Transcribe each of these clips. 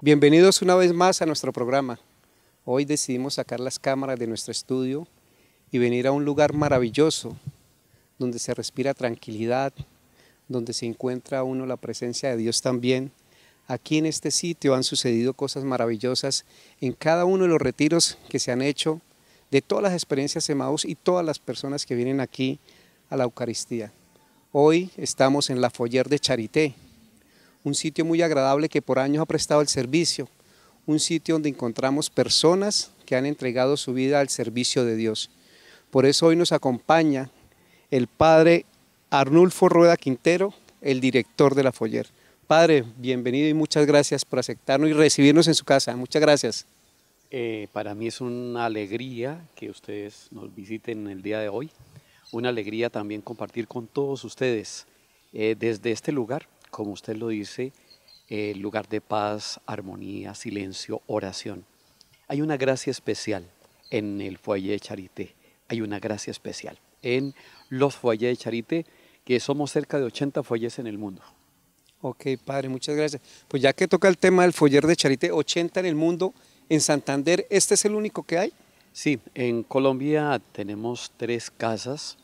Bienvenidos una vez más a nuestro programa. Hoy decidimos sacar las cámaras de nuestro estudio y venir a un lugar maravilloso donde se respira tranquilidad, donde se encuentra uno la presencia de Dios también. Aquí en este sitio han sucedido cosas maravillosas en cada uno de los retiros que se han hecho, de todas las experiencias de Maús y todas las personas que vienen aquí a la Eucaristía. Hoy estamos en la Foyer de Charité, un sitio muy agradable que por años ha prestado el servicio, un sitio donde encontramos personas que han entregado su vida al servicio de Dios. Por eso hoy nos acompaña el Padre Arnulfo Rueda Quintero, el director de la Foyer. Padre, bienvenido y muchas gracias por aceptarnos y recibirnos en su casa. Muchas gracias. Eh, para mí es una alegría que ustedes nos visiten el día de hoy una alegría también compartir con todos ustedes eh, desde este lugar, como usted lo dice, el lugar de paz, armonía, silencio, oración. Hay una gracia especial en el foyer de Charité, hay una gracia especial en los Fuelles de Charité, que somos cerca de 80 foyers en el mundo. Ok, padre, muchas gracias. Pues ya que toca el tema del foyer de Charité, 80 en el mundo, en Santander, ¿este es el único que hay? Sí, en Colombia tenemos tres casas,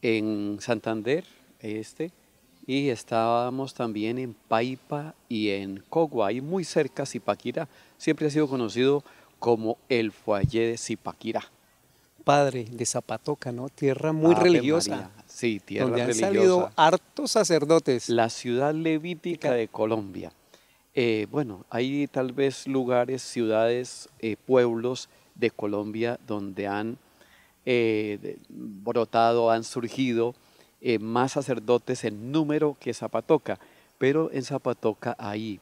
en Santander, este, y estábamos también en Paipa y en Cogua, y muy cerca Zipaquirá. Siempre ha sido conocido como el foyer de Zipaquirá. Padre de Zapatoca, ¿no? Tierra muy religiosa. Sí, tierra donde han salido hartos sacerdotes. La ciudad levítica de Colombia. Eh, bueno, hay tal vez lugares, ciudades, eh, pueblos de Colombia donde han eh, brotado, han surgido eh, más sacerdotes en número que Zapatoca, pero en Zapatoca hay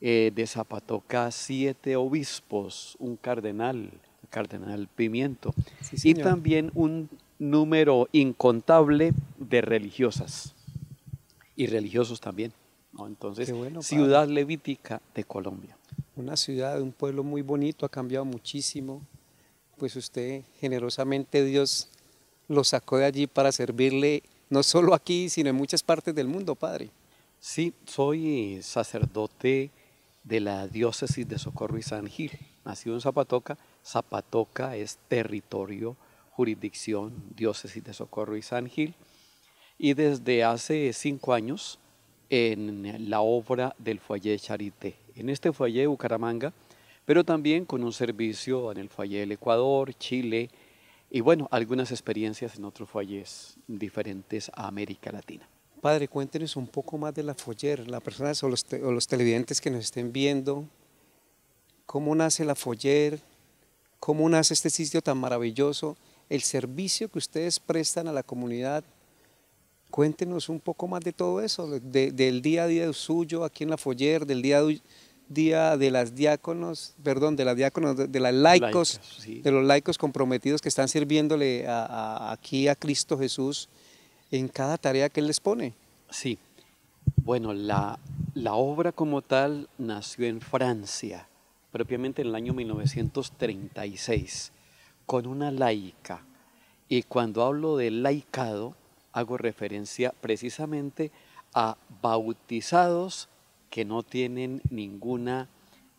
eh, de Zapatoca siete obispos, un cardenal, cardenal Pimiento, y también un número incontable de religiosas y religiosos también. Entonces, ciudad levítica de Colombia una ciudad, un pueblo muy bonito, ha cambiado muchísimo. Pues usted generosamente Dios lo sacó de allí para servirle no solo aquí, sino en muchas partes del mundo, Padre. Sí, soy sacerdote de la diócesis de Socorro y San Gil, nacido en Zapatoca. Zapatoca es territorio, jurisdicción, diócesis de Socorro y San Gil. Y desde hace cinco años en la obra del Foyer Charité, en este de Bucaramanga, pero también con un servicio en el Fallé del Ecuador, Chile y bueno, algunas experiencias en otros Fallés diferentes a América Latina. Padre, cuéntenos un poco más de la Foyer, las personas o los, televidentes que nos estén viendo, cómo nace la Foyer, cómo nace este sitio tan maravilloso, el servicio que ustedes prestan a la comunidad Cuéntenos un poco más de todo eso, del día a día suyo aquí en la Foller, del día día de las diáconos, perdón, de las diáconos, de, laicos, de los laicos comprometidos que están sirviéndole aquí a Cristo Jesús en cada tarea que Él les pone. Sí, bueno, la, la obra como tal nació en Francia, propiamente en el año 1936, con una laica. Y cuando hablo de laicado, hago referencia precisamente a bautizados que no tienen ninguna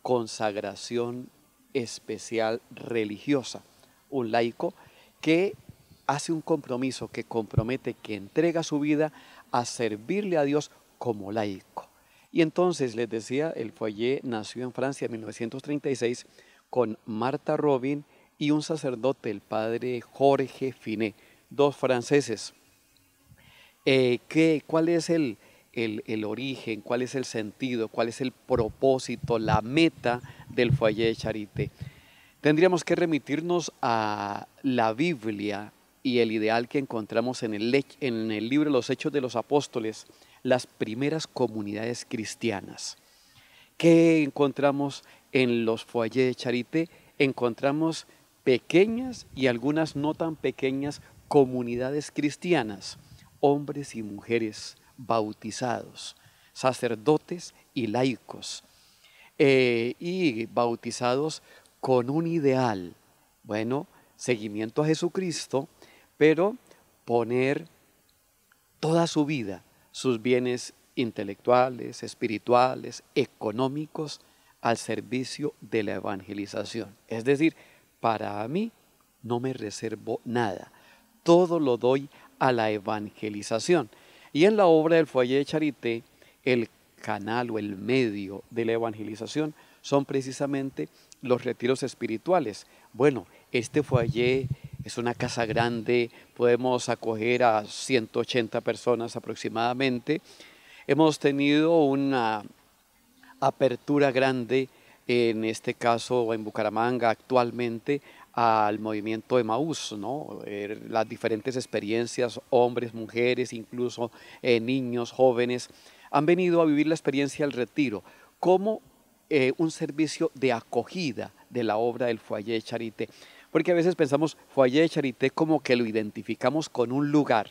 consagración especial religiosa. Un laico que hace un compromiso, que compromete, que entrega su vida a servirle a Dios como laico. Y entonces les decía, el Foyer nació en Francia en 1936 con Marta Robin y un sacerdote, el padre Jorge Finet, dos franceses eh, ¿cuál es el, origen, cuál es el sentido, cuál es el propósito, la meta del Foyer de Charité? Tendríamos que remitirnos a la Biblia y el ideal que encontramos en el, en el libro Los Hechos de los Apóstoles, las primeras comunidades cristianas. ¿Qué encontramos en los foyer de Charité? Encontramos pequeñas y algunas no tan pequeñas comunidades cristianas hombres y mujeres bautizados, sacerdotes y laicos, eh, y bautizados con un ideal, bueno, seguimiento a Jesucristo, pero poner toda su vida, sus bienes intelectuales, espirituales, económicos, al servicio de la evangelización. Es decir, para mí no me reservo nada, todo lo doy a la evangelización. Y en la obra del Foyer de Charité, el canal o el medio de la evangelización son precisamente los retiros espirituales. Bueno, este foyer es una casa grande, podemos acoger a 180 personas aproximadamente. Hemos tenido una apertura grande, en este caso en Bucaramanga actualmente, al movimiento de Maús, ¿no? Er, las diferentes experiencias, hombres, mujeres, incluso eh, niños, jóvenes, han venido a vivir la experiencia del retiro como eh, un servicio de acogida de la obra del Foyer Charité. Porque a veces pensamos Foyer Charité como que lo identificamos con un lugar,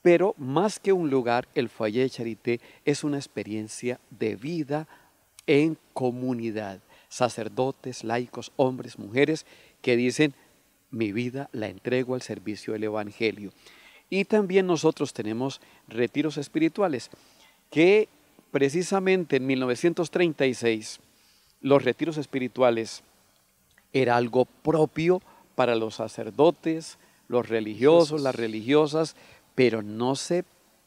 pero más que un lugar, el Foyer Charité es una experiencia de vida en comunidad, sacerdotes, laicos, hombres, mujeres, que dicen, mi vida la entrego al servicio del Evangelio. Y también nosotros tenemos retiros espirituales, que precisamente en 1936 los retiros espirituales era algo propio para los sacerdotes, los religiosos, las religiosas, pero no se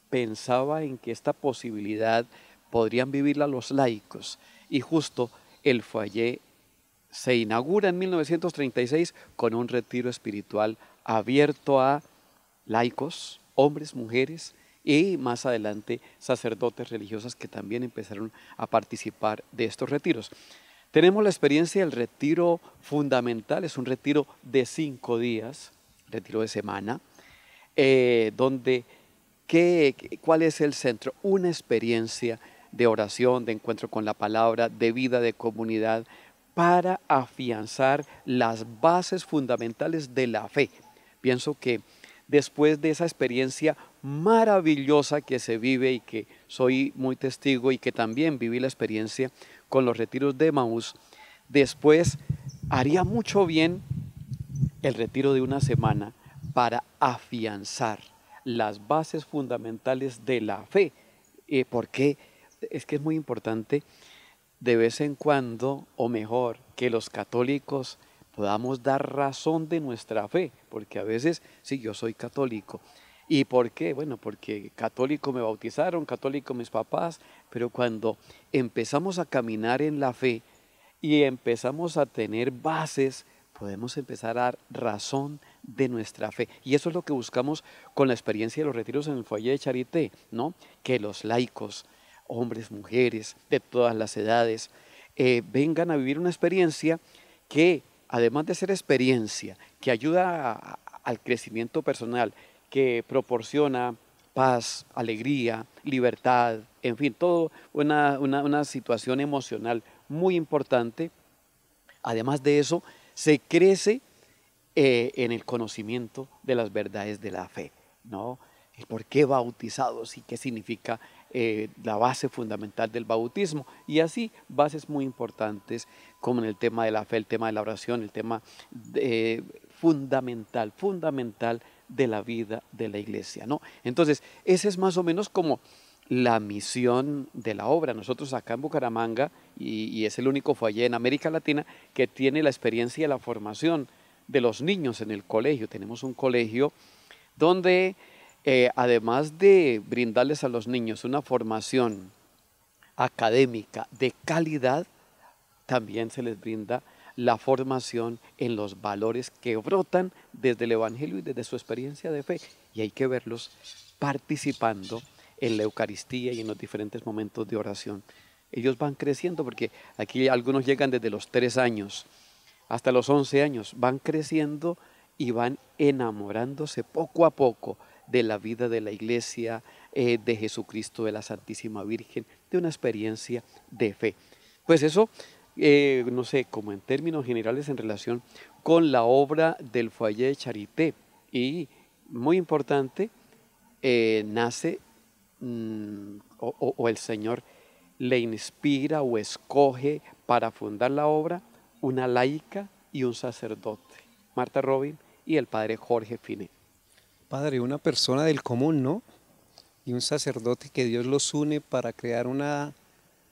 pensaba en que esta posibilidad podrían vivirla los laicos. Y justo el Fallé se inaugura en 1936 con un retiro espiritual abierto a laicos, hombres, mujeres y más adelante sacerdotes religiosas que también empezaron a participar de estos retiros. Tenemos la experiencia del retiro fundamental, es un retiro de cinco días, retiro de semana, eh, donde ¿qué, ¿cuál es el centro? Una experiencia de oración, de encuentro con la palabra, de vida de comunidad, para afianzar las bases fundamentales de la fe. Pienso que después de esa experiencia maravillosa que se vive y que soy muy testigo y que también viví la experiencia con los retiros de Maús, después haría mucho bien el retiro de una semana para afianzar las bases fundamentales de la fe. Eh, Porque Es que es muy importante de vez en cuando, o mejor, que los católicos podamos dar razón de nuestra fe, porque a veces, sí, yo soy católico. ¿Y por qué? Bueno, porque católico me bautizaron, católico mis papás, pero cuando empezamos a caminar en la fe y empezamos a tener bases, podemos empezar a dar razón de nuestra fe. Y eso es lo que buscamos con la experiencia de los retiros en el foyer de Charité, ¿no? Que los laicos, hombres, mujeres, de todas las edades, eh, vengan a vivir una experiencia que, además de ser experiencia, que ayuda al crecimiento personal, que proporciona paz, alegría, libertad, en fin, todo una, situación emocional muy importante. Además de eso, se crece eh, en el conocimiento de las verdades de la fe, ¿no? ¿Por qué bautizados y qué significa eh, la base fundamental del bautismo. Y así bases muy importantes como en el tema de la fe, el tema de la oración, el tema fundamental, fundamental de la vida de la iglesia. ¿no? Entonces, esa es más o menos como la misión de la obra. Nosotros acá en Bucaramanga, y, es el único foyer en América Latina que tiene la experiencia de la formación de los niños en el colegio. Tenemos un colegio donde eh, además de brindarles a los niños una formación académica de calidad, también se les brinda la formación en los valores que brotan desde el Evangelio y desde su experiencia de fe. Y hay que verlos participando en la Eucaristía y en los diferentes momentos de oración. Ellos van creciendo porque aquí algunos llegan desde los 3 años hasta los 11 años, van creciendo y van enamorándose poco a poco de la vida de la iglesia, eh, de Jesucristo, de la Santísima Virgen, de una experiencia de fe. Pues eso, eh, no sé, como en términos generales en relación con la obra del Foyer de Charité. Y muy importante, eh, nace mm, o, o el Señor le inspira o escoge para fundar la obra una laica y un sacerdote, Marta Robin y el padre Jorge Finet. Padre, una persona del común, ¿no? Y un sacerdote que Dios los une para crear una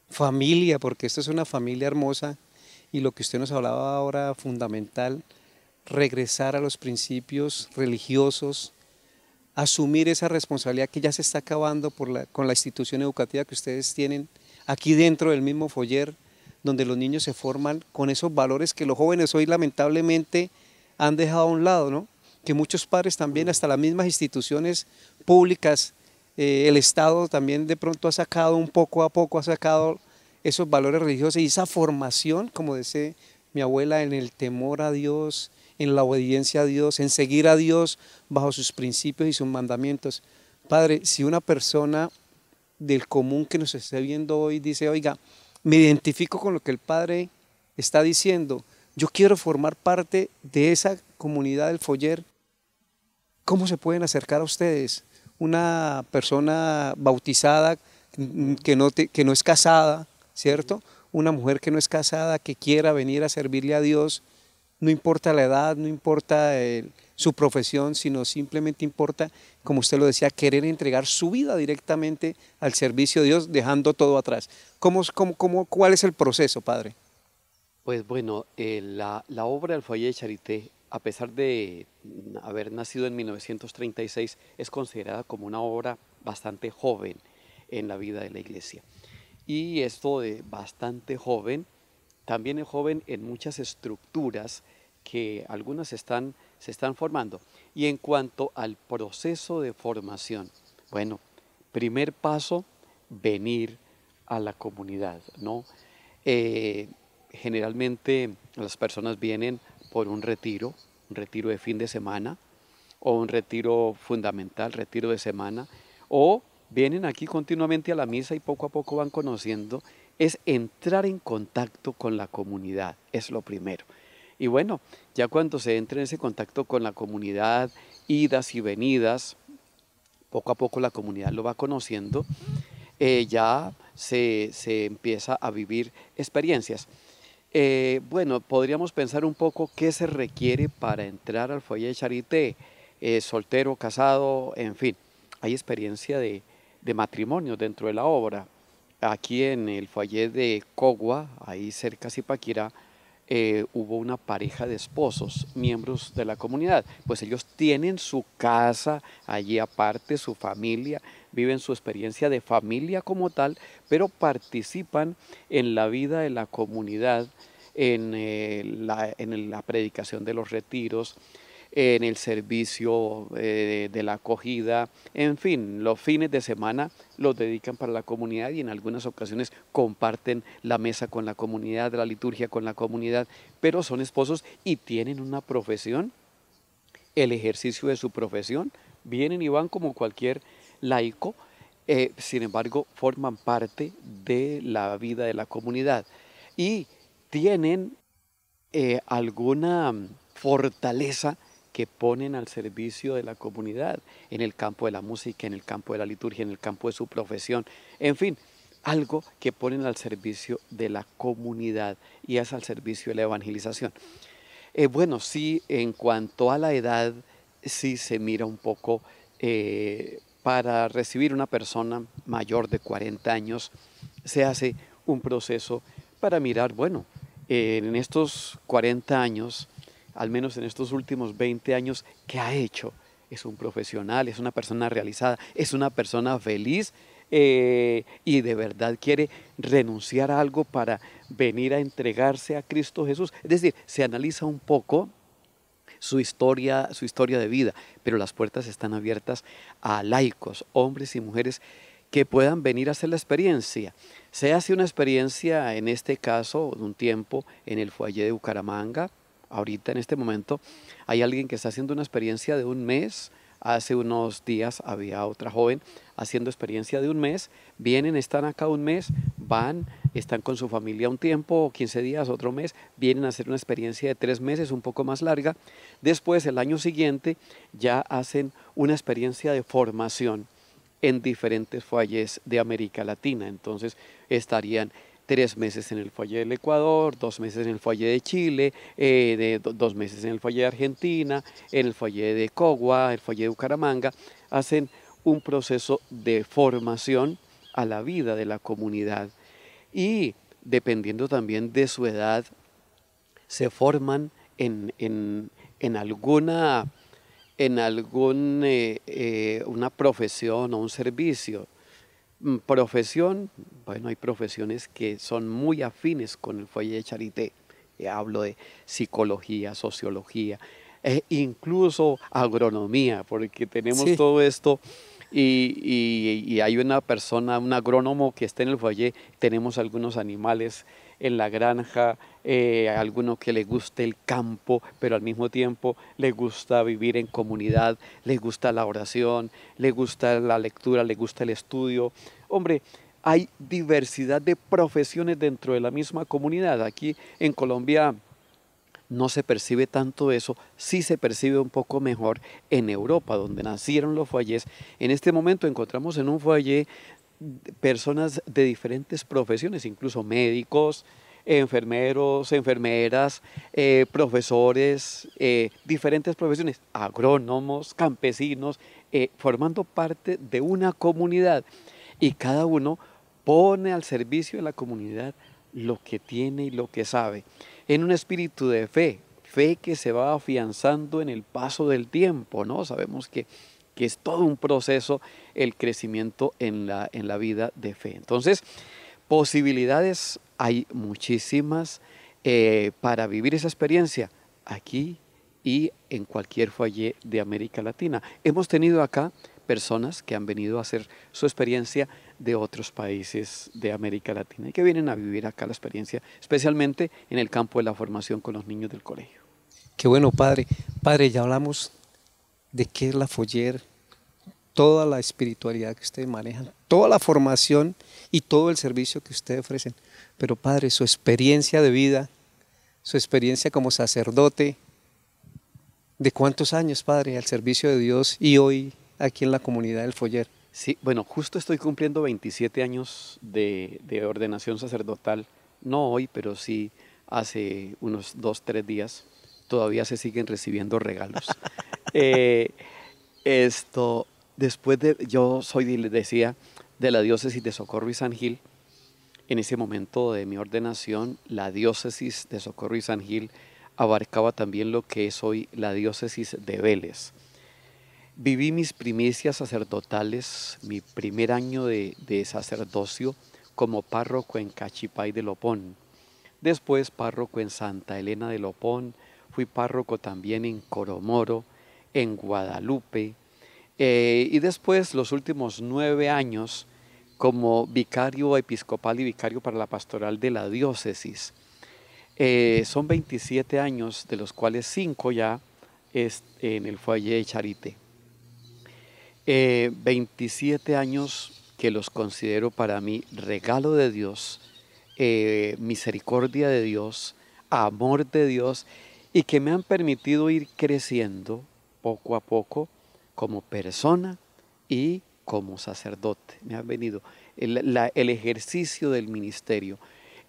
familia, porque esto es una familia hermosa y lo que usted nos hablaba ahora fundamental, regresar a los principios religiosos, asumir esa responsabilidad que ya se está acabando con la institución educativa que ustedes tienen aquí dentro del mismo foyer, donde los niños se forman con esos valores que los jóvenes hoy lamentablemente han dejado a un lado, ¿no? que muchos padres también, hasta las mismas instituciones públicas, eh, el Estado también de pronto ha sacado un poco a poco, ha sacado esos valores religiosos y esa formación, como dice mi abuela, en el temor a Dios, en la obediencia a Dios, en seguir a Dios bajo sus principios y sus mandamientos. Padre, si una persona del común que nos esté viendo hoy dice, oiga, me identifico con lo que el Padre está diciendo, yo quiero formar parte de esa comunidad del foller. ¿Cómo se pueden acercar a ustedes? Una persona bautizada mm, que no, que no es casada, ¿cierto? Una mujer que no es casada, que quiera venir a servirle a Dios, no importa la edad, no importa su profesión, sino simplemente importa, como usted lo decía, querer entregar su vida directamente al servicio de Dios, dejando todo atrás. ¿Cómo, cuál es el proceso, Padre? Pues bueno, eh, la, obra del Foyer de Charité a pesar de haber nacido en 1936, es considerada como una obra bastante joven en la vida de la iglesia. Y esto de bastante joven, también es joven en muchas estructuras que algunas están, se están formando. Y en cuanto al proceso de formación, bueno, primer paso, venir a la comunidad, ¿no? Eh, generalmente las personas vienen por un retiro, un retiro de fin de semana, o un retiro fundamental, retiro de semana, o vienen aquí continuamente a la misa y poco a poco van conociendo, es entrar en contacto con la comunidad, es lo primero. Y bueno, ya cuando se entra en ese contacto con la comunidad, idas y venidas, poco a poco la comunidad lo va conociendo, eh, ya se empieza a vivir experiencias. Eh, bueno, podríamos pensar un poco qué se requiere para entrar al foyer de Charité, eh, soltero, casado, en fin. Hay experiencia de, matrimonio dentro de la obra. Aquí en el foyer de Cogua, ahí cerca de Zipaquirá, eh, hubo una pareja de esposos, miembros de la comunidad. Pues ellos tienen su casa allí aparte, su familia, viven su experiencia de familia como tal, pero participan en la vida de la comunidad, en, eh, la, en la predicación de los retiros, en el servicio eh, de la acogida, en fin, los fines de semana los dedican para la comunidad y en algunas ocasiones comparten la mesa con la comunidad, la liturgia con la comunidad, pero son esposos y tienen una profesión, el ejercicio de su profesión, vienen y van como cualquier laico, eh, sin embargo, forman parte de la vida de la comunidad y tienen eh, alguna mm, fortaleza que ponen al servicio de la comunidad en el campo de la música, en el campo de la liturgia, en el campo de su profesión, en fin, algo que ponen al servicio de la comunidad y es al servicio de la evangelización. Eh, bueno, sí, en cuanto a la edad, sí se mira un poco para recibir una persona mayor de 40 años, se hace un proceso para mirar, bueno, en estos 40 años, al menos en estos últimos 20 años, ¿qué ha hecho? Es un profesional, es una persona realizada, es una persona feliz eh, y de verdad quiere renunciar a algo para venir a entregarse a Cristo Jesús. Es decir, se analiza un poco su historia, su historia de vida, pero las puertas están abiertas a laicos, hombres y mujeres que puedan venir a hacer la experiencia. Se hace una experiencia, en este caso, de un tiempo en el foyer de Bucaramanga. Ahorita, en este momento, hay alguien que está haciendo una experiencia de un mes. Hace unos días había otra joven haciendo experiencia de un mes. Vienen, están acá un mes, van, están con su familia un tiempo, 15 días, otro mes, vienen a hacer una experiencia de tres meses, un poco más larga. Después, el año siguiente, ya hacen una experiencia de formación en diferentes fuelles de América Latina. Entonces, estarían tres meses en el falle del Ecuador, dos meses en el falle de Chile, eh, dos meses en el falle de Argentina, en el falle de Cogua, el falle de Bucaramanga, hacen un proceso de formación a la vida de la comunidad y dependiendo también de su edad, se forman en, en, en alguna en algún eh, eh, una profesión o un servicio. Mm, profesión, bueno, hay profesiones que son muy afines con el foyer de charité. Eh, hablo de psicología, sociología, e incluso agronomía, porque tenemos todo esto y, hay una persona, un agrónomo que está en el foyer, tenemos algunos animales en la granja, algunos eh, alguno que le gusta el campo, pero al mismo tiempo le gusta vivir en comunidad, le gusta la oración, le gusta la lectura, le gusta el estudio. Hombre, hay diversidad de profesiones dentro de la misma comunidad. Aquí en Colombia no se percibe tanto eso, sí se percibe un poco mejor en Europa, donde nacieron los foyers. En este momento encontramos en un foyer personas de diferentes profesiones, incluso médicos, enfermeros, enfermeras, eh, profesores, eh, diferentes profesiones, agrónomos, campesinos, eh, formando parte de una comunidad. Y cada uno pone al servicio de la comunidad lo que tiene y lo que sabe en un espíritu de fe, fe que se va afianzando en el paso del tiempo, ¿no? Sabemos que, es todo un proceso el crecimiento en la, en la vida de fe. Entonces, posibilidades hay muchísimas eh, para vivir esa experiencia aquí y en cualquier foyer de América Latina. Hemos tenido acá personas que han venido a hacer su experiencia de otros países de América Latina y que vienen a vivir acá la experiencia, especialmente en el campo de la formación con los niños del colegio. Qué bueno, padre. Padre, ya hablamos de qué es la Foller, toda la espiritualidad que ustedes manejan, toda la formación y todo el servicio que ustedes ofrecen. Pero padre, su experiencia de vida, su experiencia como sacerdote, ¿de cuántos años, padre, al servicio de Dios y hoy aquí en la comunidad del Foller? Sí, bueno, justo estoy cumpliendo 27 años de, ordenación sacerdotal, no hoy, pero sí hace unos dos, tres días, todavía se siguen recibiendo regalos. Eh, esto, después de, yo soy, decía, de la diócesis de Socorro y San Gil, en ese momento de mi ordenación, la diócesis de Socorro y San Gil abarcaba también lo que es hoy la diócesis de Vélez viví mis primicias sacerdotales, mi primer año de, sacerdocio como párroco en Cachipay de Lopón. Después párroco en Santa Elena de Lopón, fui párroco también en Coromoro, en Guadalupe, eh, y después los últimos nueve años como vicario episcopal y vicario para la pastoral de la diócesis. Eh, son 27 años, de los cuales cinco ya es en el foyer de Charité. 27 eh, años que los considero para mí regalo de Dios, eh, misericordia de Dios, amor de Dios y que me han permitido ir creciendo poco a poco como persona y como sacerdote. Me ha venido el ejercicio del ministerio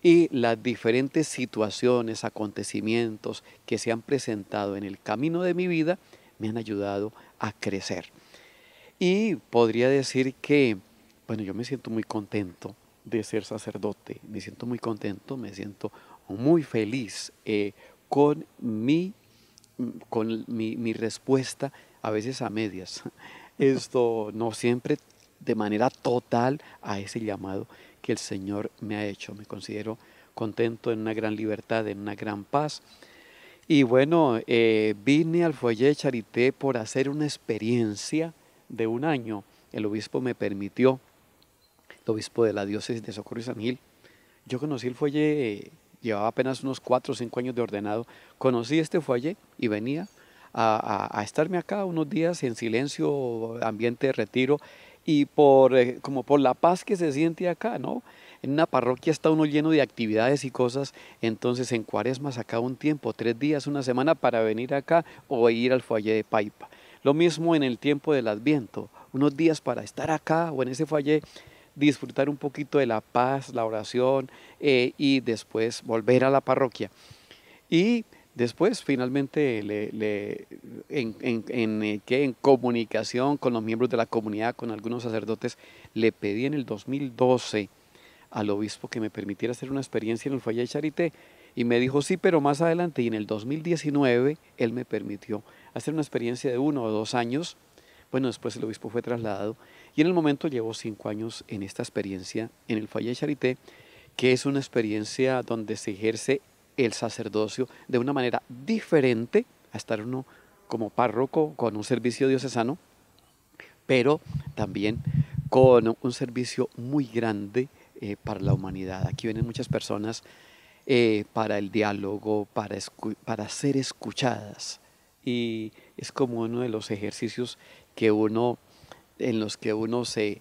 y las diferentes situaciones, acontecimientos que se han presentado en el camino de mi vida me han ayudado a crecer. Y podría decir que, bueno, yo me siento muy contento de ser sacerdote, me siento muy contento, me siento muy feliz eh, con, mi, con mi, respuesta, a veces a medias. Esto no siempre de manera total a ese llamado que el Señor me ha hecho. Me considero contento en una gran libertad, en una gran paz. Y bueno, eh, vine al Foyer Charité por hacer una experiencia de un año, el obispo me permitió, el obispo de la diócesis de Socorro y San Gil, yo conocí el fuelle, eh, llevaba apenas unos cuatro o cinco años de ordenado, conocí este fuelle y venía a, estarme acá unos días en silencio, ambiente de retiro, y por, eh, como por la paz que se siente acá, ¿no? En una parroquia está uno lleno de actividades y cosas, entonces en cuaresma saca un tiempo, tres días, una semana para venir acá o ir al fuelle de Paipa. Lo mismo en el tiempo del Adviento, unos días para estar acá o en ese fallé, disfrutar un poquito de la paz, la oración eh, y después volver a la parroquia. Y después finalmente le, en, en, eh, en comunicación con los miembros de la comunidad, con algunos sacerdotes, le pedí en el 2012 al obispo que me permitiera hacer una experiencia en el fallé de Charité y me dijo sí, pero más adelante y en el 2019 él me permitió hacer una experiencia de uno o dos años. Bueno, después el obispo fue trasladado y en el momento llevo cinco años en esta experiencia en el Falla Charité, que es una experiencia donde se ejerce el sacerdocio de una manera diferente a estar uno como párroco con un servicio diocesano, pero también con un servicio muy grande eh, para la humanidad. Aquí vienen muchas personas eh, para el diálogo, para ser escuchadas, y es como uno de los ejercicios que uno, en los que uno se,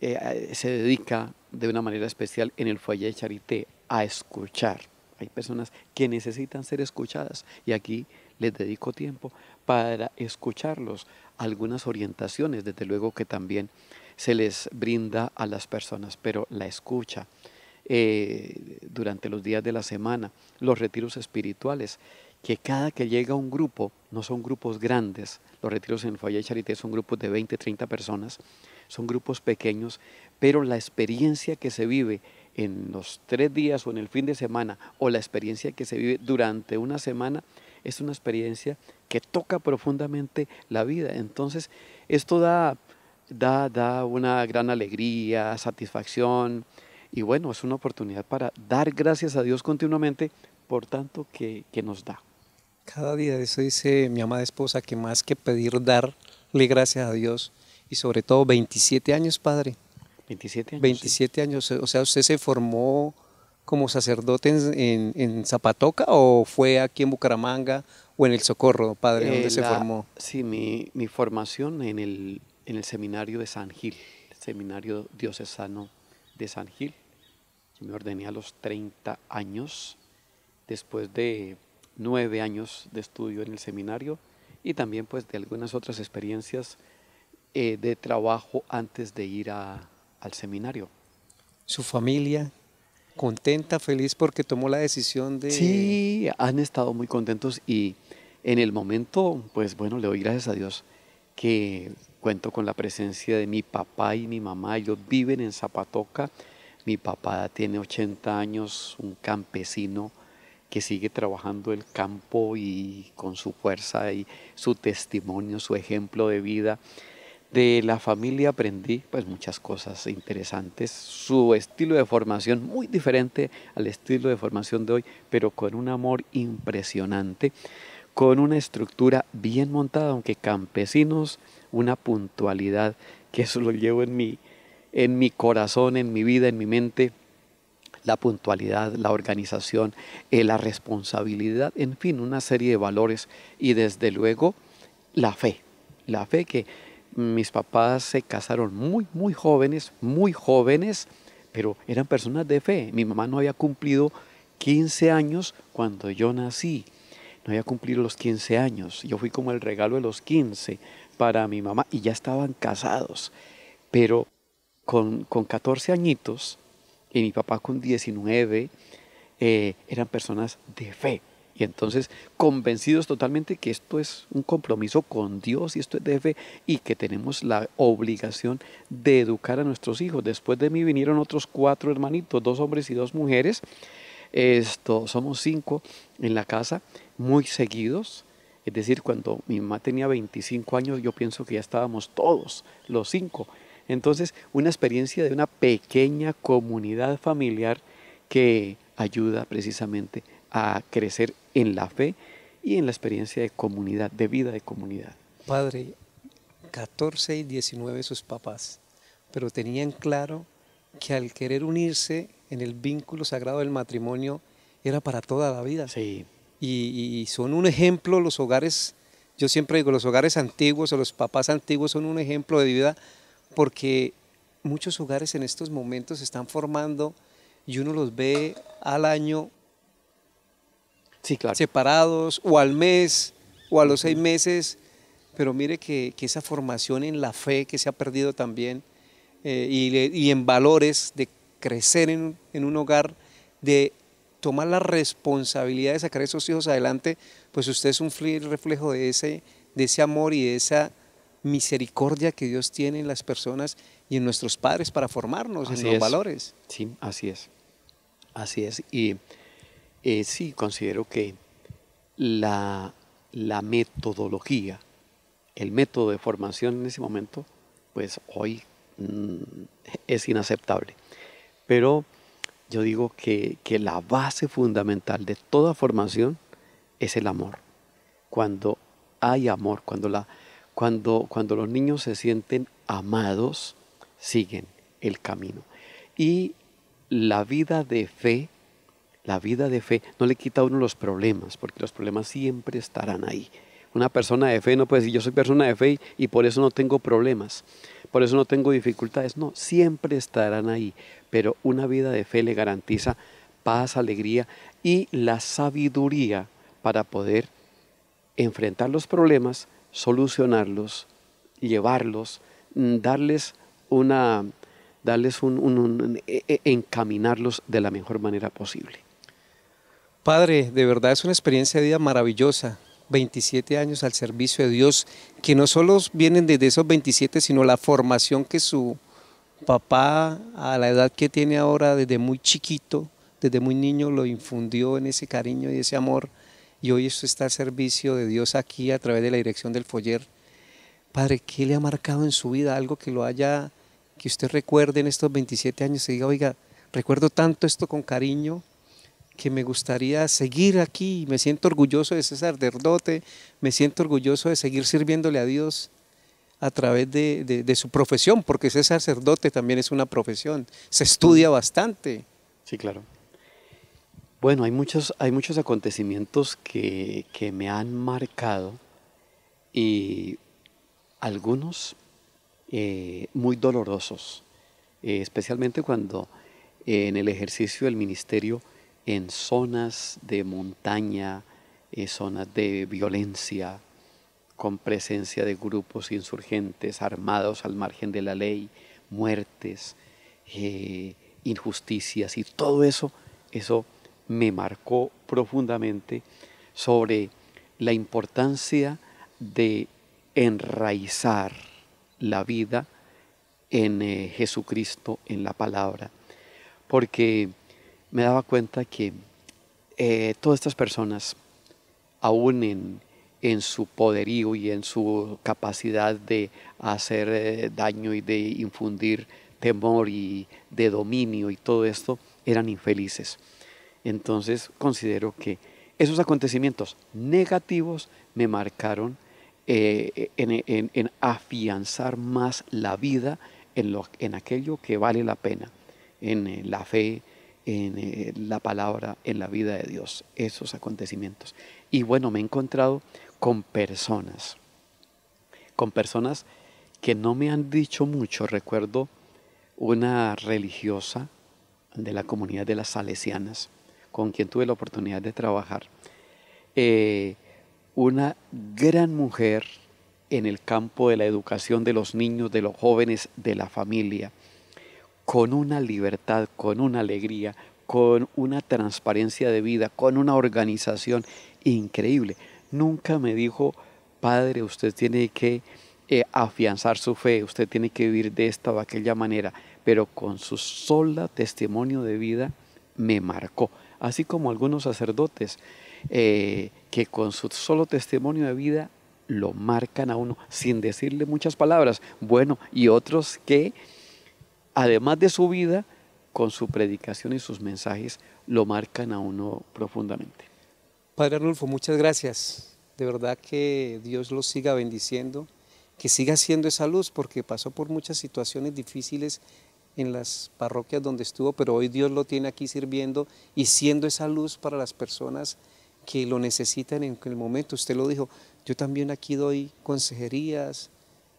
eh, se dedica de una manera especial en el foyer de Charité a escuchar. Hay personas que necesitan ser escuchadas y aquí les dedico tiempo para escucharlos, algunas orientaciones, desde luego que también se les brinda a las personas, pero la escucha eh, durante los días de la semana, los retiros espirituales que cada que llega un grupo, no son grupos grandes, los retiros en el y Charité son grupos de 20, 30 personas, son grupos pequeños, pero la experiencia que se vive en los tres días o en el fin de semana o la experiencia que se vive durante una semana es una experiencia que toca profundamente la vida. Entonces, esto da, da, da una gran alegría, satisfacción y bueno, es una oportunidad para dar gracias a Dios continuamente por tanto que nos da. Cada día, eso dice mi amada esposa, que más que pedir, darle gracias a Dios. Y sobre todo, 27 años, padre. 27 años. 27 años. O sea, ¿usted se formó como sacerdote en, Zapatoca o fue aquí en Bucaramanga o en El Socorro, padre? ¿Dónde eh, se formó? Sí, mi, formación en el, en el seminario de San Gil, el seminario diocesano de San Gil. me ordené a los 30 años después de nueve años de estudio en el seminario y también pues de algunas otras experiencias eh, de trabajo antes de ir al seminario. Su familia, contenta, feliz porque tomó la decisión de... Sí, han estado muy contentos y en el momento, pues bueno, le doy gracias a Dios que cuento con la presencia de mi papá y mi mamá. Ellos viven en Zapatoca. Mi papá tiene 80 años, un campesino que sigue trabajando el campo y con su fuerza y su testimonio, su ejemplo de vida. De la familia aprendí pues muchas cosas interesantes, su estilo de formación muy diferente al estilo de formación de hoy, pero con un amor impresionante, con una estructura bien montada, aunque campesinos, una puntualidad que eso lo llevo en mi, en mi corazón, en mi vida, en mi mente, la puntualidad, la organización, eh, la responsabilidad, en fin, una serie de valores y desde luego la fe, la fe que mis papás se casaron muy, muy jóvenes, muy jóvenes, pero eran personas de fe. Mi mamá no había cumplido 15 años cuando yo nací, no había cumplido los 15 años, yo fui como el regalo de los 15 para mi mamá y ya estaban casados, pero con, con 14 añitos, y mi papá con 19 eh, eran personas de fe. Y entonces, convencidos totalmente que esto es un compromiso con Dios y esto es de fe y que tenemos la obligación de educar a nuestros hijos. Después de mí vinieron otros cuatro hermanitos, dos hombres y dos mujeres. Esto, somos cinco en la casa, muy seguidos. Es decir, cuando mi mamá tenía 25 años, yo pienso que ya estábamos todos, los cinco, entonces, una experiencia de una pequeña comunidad familiar que ayuda precisamente a crecer en la fe y en la experiencia de comunidad, de vida de comunidad. Padre, 14 y 19 sus papás, pero tenían claro que al querer unirse en el vínculo sagrado del matrimonio era para toda la vida. Sí. Y, y son un ejemplo los hogares, yo siempre digo, los hogares antiguos o los papás antiguos son un ejemplo de vida porque muchos hogares en estos momentos se están formando y uno los ve al año sí, claro. separados o al mes o a los seis meses, pero mire que, esa formación en la fe que se ha perdido también eh, y, en valores de crecer en, un hogar, de tomar la responsabilidad de sacar a esos hijos adelante, pues usted es un reflejo de ese, de ese amor y de esa misericordia que Dios tiene en las personas y en nuestros padres para formarnos en los valores. Sí, así es. Así es. Y eh, sí, considero que la, metodología, el método de formación en ese momento, pues hoy mm, es inaceptable. Pero yo digo que, la base fundamental de toda formación es el amor. Cuando hay amor, cuando la, cuando, cuando los niños se sienten amados, siguen el camino. Y la vida de fe, la vida de fe no le quita a uno los problemas, porque los problemas siempre estarán ahí. Una persona de fe no puede decir yo soy persona de fe y por eso no tengo problemas, por eso no tengo dificultades. No, siempre estarán ahí, pero una vida de fe le garantiza paz, alegría y la sabiduría para poder enfrentar los problemas solucionarlos, llevarlos, mm, darles una darles un, e, e, encaminarlos de la mejor manera posible. Padre, de verdad es una experiencia de vida maravillosa. 27 años al servicio de Dios, que no solo vienen desde esos 27, sino la formación que su papá a la edad que tiene ahora, desde muy chiquito, desde muy niño, lo infundió en ese cariño y ese amor y hoy esto está al servicio de Dios aquí a través de la dirección del Foller. Padre, ¿qué le ha marcado en su vida? Algo que lo haya, que usted recuerde en estos 27 años y diga, oiga, recuerdo tanto esto con cariño que me gustaría seguir aquí, me siento orgulloso de ser sacerdote, me siento orgulloso de seguir sirviéndole a Dios a través de, de, de su profesión, porque ser sacerdote también es una profesión, se estudia bastante. Sí, claro. Bueno, hay muchos, hay muchos acontecimientos que, me han marcado y algunos eh, muy dolorosos, eh, especialmente cuando eh, en el ejercicio del ministerio en zonas de montaña, zonas de violencia, con presencia de grupos insurgentes armados al margen de la ley, muertes, injusticias y todo eso, eso me marcó profundamente sobre la importancia de enraizar la vida en eh, Jesucristo, en la palabra, porque me daba cuenta que eh, todas estas personas, aún en, su poderío y en su capacidad de hacer eh, daño y de infundir temor y de dominio y todo esto, eran infelices. Entonces considero que esos acontecimientos negativos me marcaron eh, en, afianzar más la vida en, aquello que vale la pena, en eh, la fe, en eh, la palabra, en la vida de Dios, esos acontecimientos. Y bueno, me he encontrado con personas, con personas que no me han dicho mucho. Recuerdo una religiosa de la comunidad de las salesianas, con quien tuve la oportunidad de trabajar. Eh, una gran mujer en el campo de la educación de los niños, de los jóvenes, de la familia, con una libertad, con una alegría, con una transparencia de vida, con una organización increíble. Nunca me dijo, padre, usted tiene que eh, afianzar su fe, usted tiene que vivir de esta o aquella manera, pero con su sola testimonio de vida, me marcó. Así como algunos sacerdotes eh, que con su solo testimonio de vida lo marcan a uno sin decirle muchas palabras. Bueno, y otros que, además de su vida, con su predicación y sus mensajes, lo marcan a uno profundamente. Padre Arnulfo, muchas gracias. De verdad que Dios los siga bendiciendo, que siga siendo esa luz, porque pasó por muchas situaciones difíciles en las parroquias donde estuvo, pero hoy Dios lo tiene aquí sirviendo y siendo esa luz para las personas que lo necesitan en el momento. Usted lo dijo, yo también aquí doy consejerías,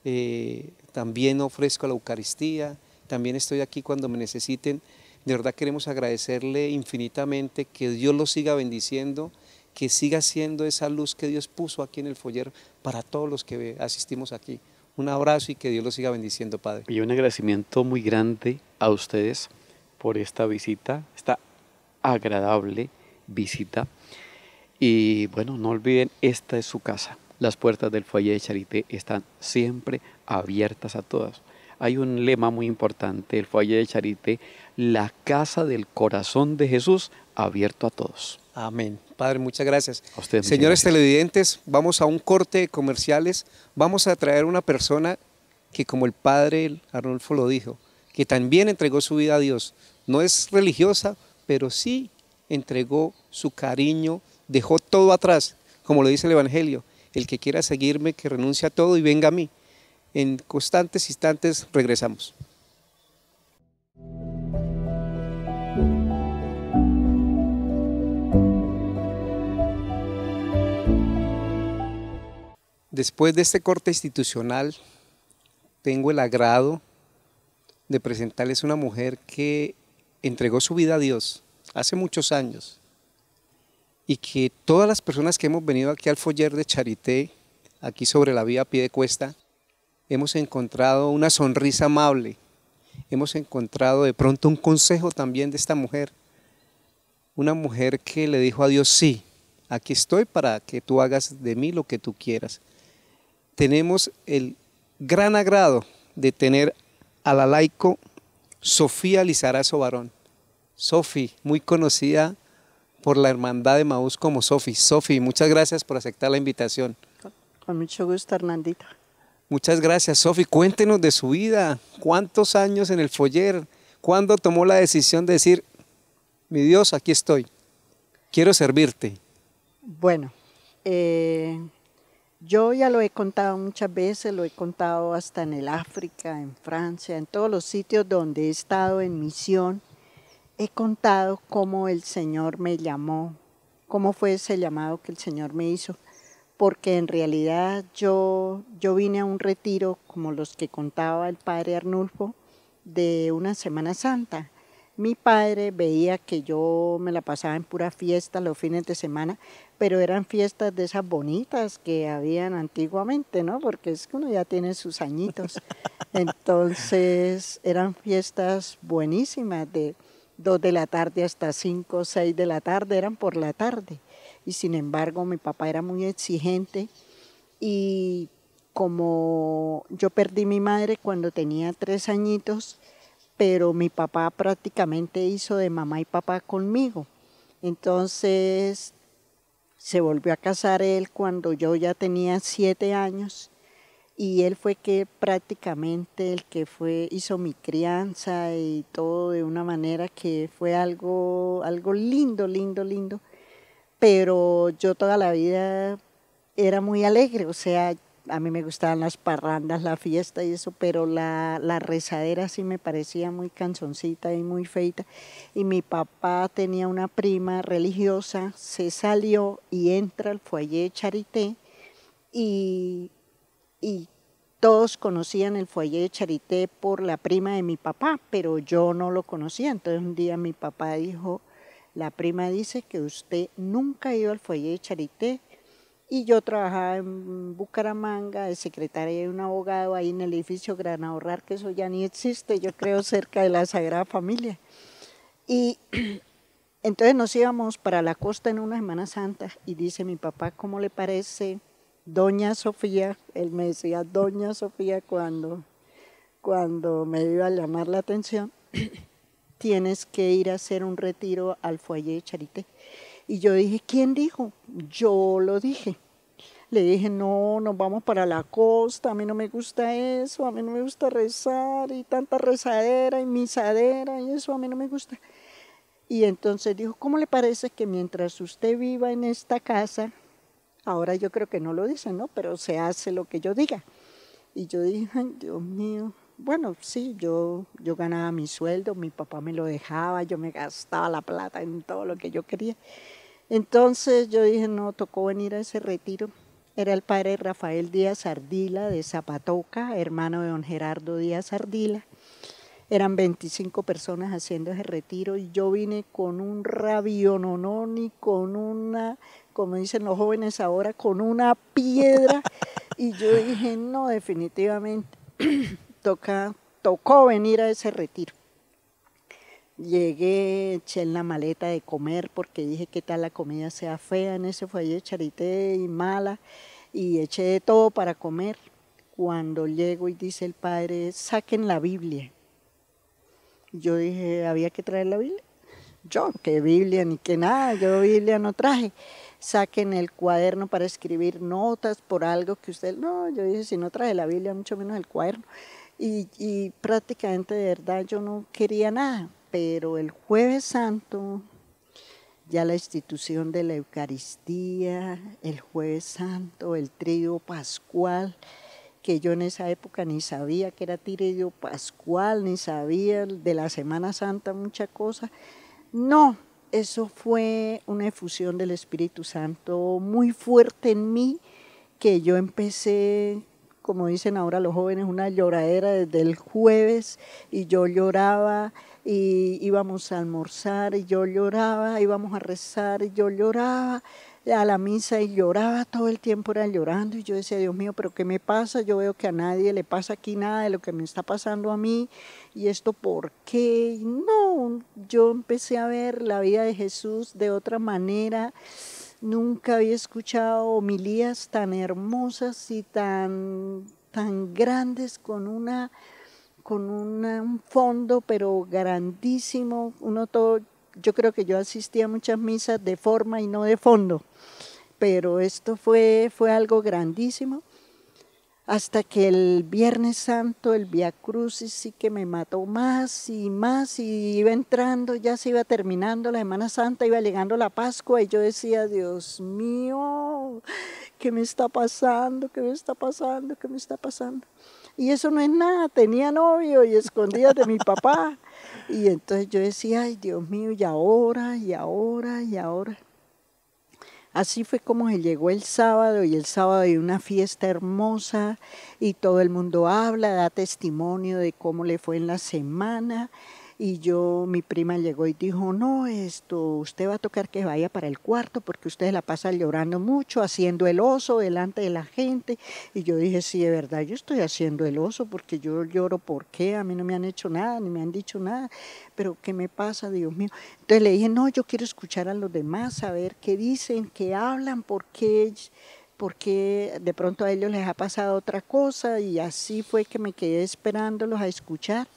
eh, también ofrezco la Eucaristía, también estoy aquí cuando me necesiten. De verdad queremos agradecerle infinitamente que Dios lo siga bendiciendo, que siga siendo esa luz que Dios puso aquí en el foyer para todos los que asistimos aquí. Un abrazo y que Dios los siga bendiciendo, Padre. Y un agradecimiento muy grande a ustedes por esta visita, esta agradable visita. Y bueno, no olviden, esta es su casa. Las puertas del foyer de Charité están siempre abiertas a todas. Hay un lema muy importante, el foyer de Charité, la casa del corazón de Jesús abierto a todos. Amén. Padre, muchas gracias. A Señores televidentes, vamos a un corte de comerciales. Vamos a traer una persona que, como el Padre Arnulfo lo dijo, que también entregó su vida a Dios. No es religiosa, pero sí entregó su cariño, dejó todo atrás, como lo dice el Evangelio. El que quiera seguirme, que renuncie a todo y venga a mí. En constantes instantes regresamos. Después de este corte institucional, tengo el agrado de presentarles una mujer que entregó su vida a Dios hace muchos años y que todas las personas que hemos venido aquí al foyer de Charité, aquí sobre la vía pie de cuesta, hemos encontrado una sonrisa amable, hemos encontrado de pronto un consejo también de esta mujer, una mujer que le dijo a Dios, sí, aquí estoy para que tú hagas de mí lo que tú quieras tenemos el gran agrado de tener a la laico Sofía Lizarazo Barón. Sofi, muy conocida por la hermandad de Maús como Sofi. Sofi, muchas gracias por aceptar la invitación. Con mucho gusto, Hernandita. Muchas gracias, Sofi. Cuéntenos de su vida. ¿Cuántos años en el Foller? ¿Cuándo tomó la decisión de decir, mi Dios, aquí estoy? Quiero servirte. Bueno, eh, yo ya lo he contado muchas veces, lo he contado hasta en el África, en Francia, en todos los sitios donde he estado en misión. He contado cómo el Señor me llamó, cómo fue ese llamado que el Señor me hizo, porque en realidad yo, yo vine a un retiro como los que contaba el Padre Arnulfo de una Semana Santa mi padre veía que yo me la pasaba en pura fiesta los fines de semana, pero eran fiestas de esas bonitas que habían antiguamente, ¿no? Porque es que uno ya tiene sus añitos. Entonces eran fiestas buenísimas de dos de la tarde hasta 5, seis de la tarde, eran por la tarde. Y sin embargo mi papá era muy exigente y como yo perdí mi madre cuando tenía tres añitos, pero mi papá prácticamente hizo de mamá y papá conmigo. Entonces se volvió a casar él cuando yo ya tenía siete años y él fue que prácticamente el que fue hizo mi crianza y todo de una manera que fue algo algo lindo lindo lindo pero yo toda la vida era muy alegre o sea a mí me gustaban las parrandas, la fiesta y eso, pero la, rezadera sí me parecía muy canzoncita y muy feita. Y mi papá tenía una prima religiosa, se salió y entra al foyer Charité y, y todos conocían el foyer de Charité por la prima de mi papá, pero yo no lo conocía. Entonces un día mi papá dijo, la prima dice que usted nunca ha ido al foyer de Charité, y yo trabajaba en Bucaramanga, de secretaria de un abogado ahí en el edificio Gran Ahorrar, que eso ya ni existe, yo creo, cerca de la Sagrada Familia. Y entonces nos íbamos para la costa en una Semana Santa y dice mi papá, ¿cómo le parece Doña Sofía? Él me decía Doña Sofía cuando, cuando me iba a llamar la atención. Tienes que ir a hacer un retiro al foyer de Charité. Y yo dije, ¿quién dijo? Yo lo dije. Le dije, no, nos vamos para la costa, a mí no me gusta eso, a mí no me gusta rezar y tanta rezadera y misadera y eso, a mí no me gusta. Y entonces dijo, ¿cómo le parece que mientras usted viva en esta casa, ahora yo creo que no lo dice, ¿no? Pero se hace lo que yo diga. Y yo dije, ay, Dios mío, bueno, sí, yo, yo ganaba mi sueldo, mi papá me lo dejaba, yo me gastaba la plata en todo lo que yo quería. Entonces yo dije, no, tocó venir a ese retiro. Era el padre Rafael Díaz Ardila de Zapatoca, hermano de don Gerardo Díaz Ardila. Eran 25 personas haciendo ese retiro y yo vine con un rabiononón y con una, como dicen los jóvenes ahora, con una piedra. y yo dije, no, definitivamente toca, tocó venir a ese retiro. Llegué, eché en la maleta de comer porque dije que tal la comida sea fea en ese de charité y mala y eché de todo para comer. Cuando llego y dice el padre, saquen la Biblia. Yo dije, ¿había que traer la Biblia? Yo, que Biblia ni que nada, yo Biblia no traje. Saquen el cuaderno para escribir notas por algo que usted. No, yo dije, si no traje la Biblia, mucho menos el cuaderno y, prácticamente de verdad yo no quería nada, pero el jueves santo ya la institución de la Eucaristía, el jueves santo, el trío pascual, que yo en esa época ni sabía que era trío pascual, ni sabía de la Semana Santa mucha cosa. No, eso fue una efusión del Espíritu Santo muy fuerte en mí, que yo empecé como dicen ahora los jóvenes, una lloradera desde el jueves y yo lloraba y íbamos a almorzar y yo lloraba, íbamos a rezar y yo lloraba a la misa y lloraba todo el tiempo, era llorando y yo decía, Dios mío, pero ¿qué me pasa? Yo veo que a nadie le pasa aquí nada de lo que me está pasando a mí y esto por qué? No, yo empecé a ver la vida de Jesús de otra manera Nunca había escuchado homilías tan hermosas y tan, tan grandes con una con un fondo pero grandísimo, uno todo, yo creo que yo asistí a muchas misas de forma y no de fondo, pero esto fue, fue algo grandísimo hasta que el Viernes Santo, el Via Crucis, sí que me mató más y más, y iba entrando, ya se iba terminando la Semana Santa, iba llegando la Pascua, y yo decía, Dios mío, ¿qué me está pasando? ¿Qué me está pasando? ¿Qué me está pasando? Y eso no es nada, tenía novio y escondía de mi papá. Y entonces yo decía, ay Dios mío, y ahora, y ahora, y ahora. Así fue como se llegó el sábado y el sábado hay una fiesta hermosa y todo el mundo habla, da testimonio de cómo le fue en la semana y yo, mi prima llegó y dijo, no, esto, usted va a tocar que vaya para el cuarto porque usted la pasa llorando mucho, haciendo el oso delante de la gente. Y yo dije, sí, de verdad, yo estoy haciendo el oso porque yo lloro, porque A mí no me han hecho nada, ni me han dicho nada, pero ¿qué me pasa, Dios mío? Entonces le dije, no, yo quiero escuchar a los demás, saber qué dicen, qué hablan, por qué porque de pronto a ellos les ha pasado otra cosa y así fue que me quedé esperándolos a escuchar.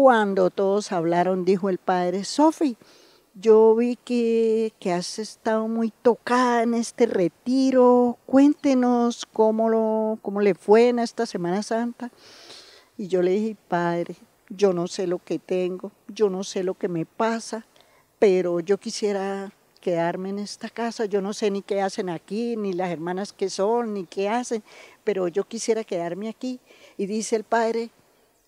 Cuando todos hablaron, dijo el padre, Sofi, yo vi que, que, has estado muy tocada en este retiro, cuéntenos cómo, lo, cómo le fue en esta Semana Santa. Y yo le dije, padre, yo no sé lo que tengo, yo no sé lo que me pasa, pero yo quisiera quedarme en esta casa, yo no sé ni qué hacen aquí, ni las hermanas que son, ni qué hacen, pero yo quisiera quedarme aquí. Y dice el padre,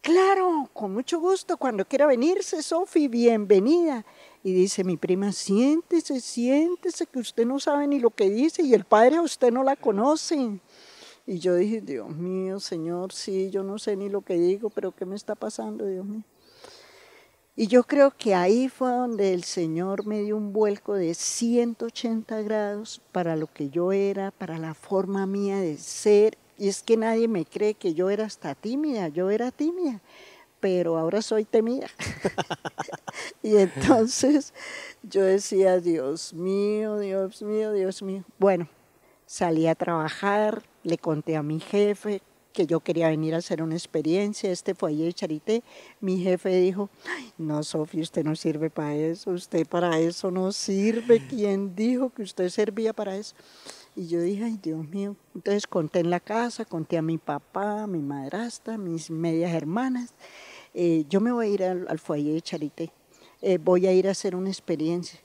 Claro, con mucho gusto, cuando quiera venirse, Sofi, bienvenida. Y dice mi prima, siéntese, siéntese, que usted no sabe ni lo que dice y el padre a usted no la conoce. Y yo dije, Dios mío, Señor, sí, yo no sé ni lo que digo, pero ¿qué me está pasando, Dios mío? Y yo creo que ahí fue donde el Señor me dio un vuelco de 180 grados para lo que yo era, para la forma mía de ser y es que nadie me cree que yo era hasta tímida, yo era tímida, pero ahora soy temida. y entonces yo decía, Dios mío, Dios mío, Dios mío. Bueno, salí a trabajar, le conté a mi jefe que yo quería venir a hacer una experiencia, este fue ayer Charité, mi jefe dijo, no, Sofía, usted no sirve para eso, usted para eso no sirve, ¿quién dijo que usted servía para eso? Y yo dije, ay Dios mío, entonces conté en la casa, conté a mi papá, a mi madrastra, a mis medias hermanas, eh, yo me voy a ir al, al foyer de Charité, eh, voy a ir a hacer una experiencia.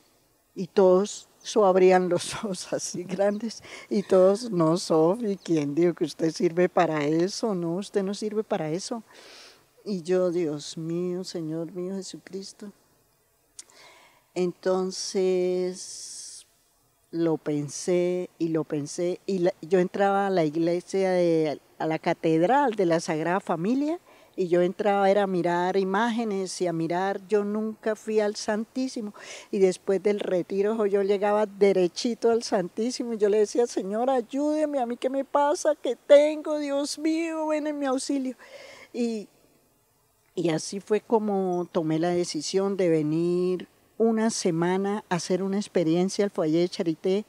Y todos so abrían los ojos así grandes y todos, no, Sofi, ¿quién dijo que usted sirve para eso? No, usted no sirve para eso. Y yo, Dios mío, Señor mío Jesucristo. Entonces lo pensé y lo pensé. Y yo entraba a la iglesia, de, a la catedral de la Sagrada Familia, y yo entraba era a mirar imágenes y a mirar, yo nunca fui al Santísimo. Y después del retiro yo llegaba derechito al Santísimo y yo le decía, Señor, ayúdeme, a mí qué me pasa, qué tengo, Dios mío, ven en mi auxilio. Y, y así fue como tomé la decisión de venir una semana hacer una experiencia al Foyer Charité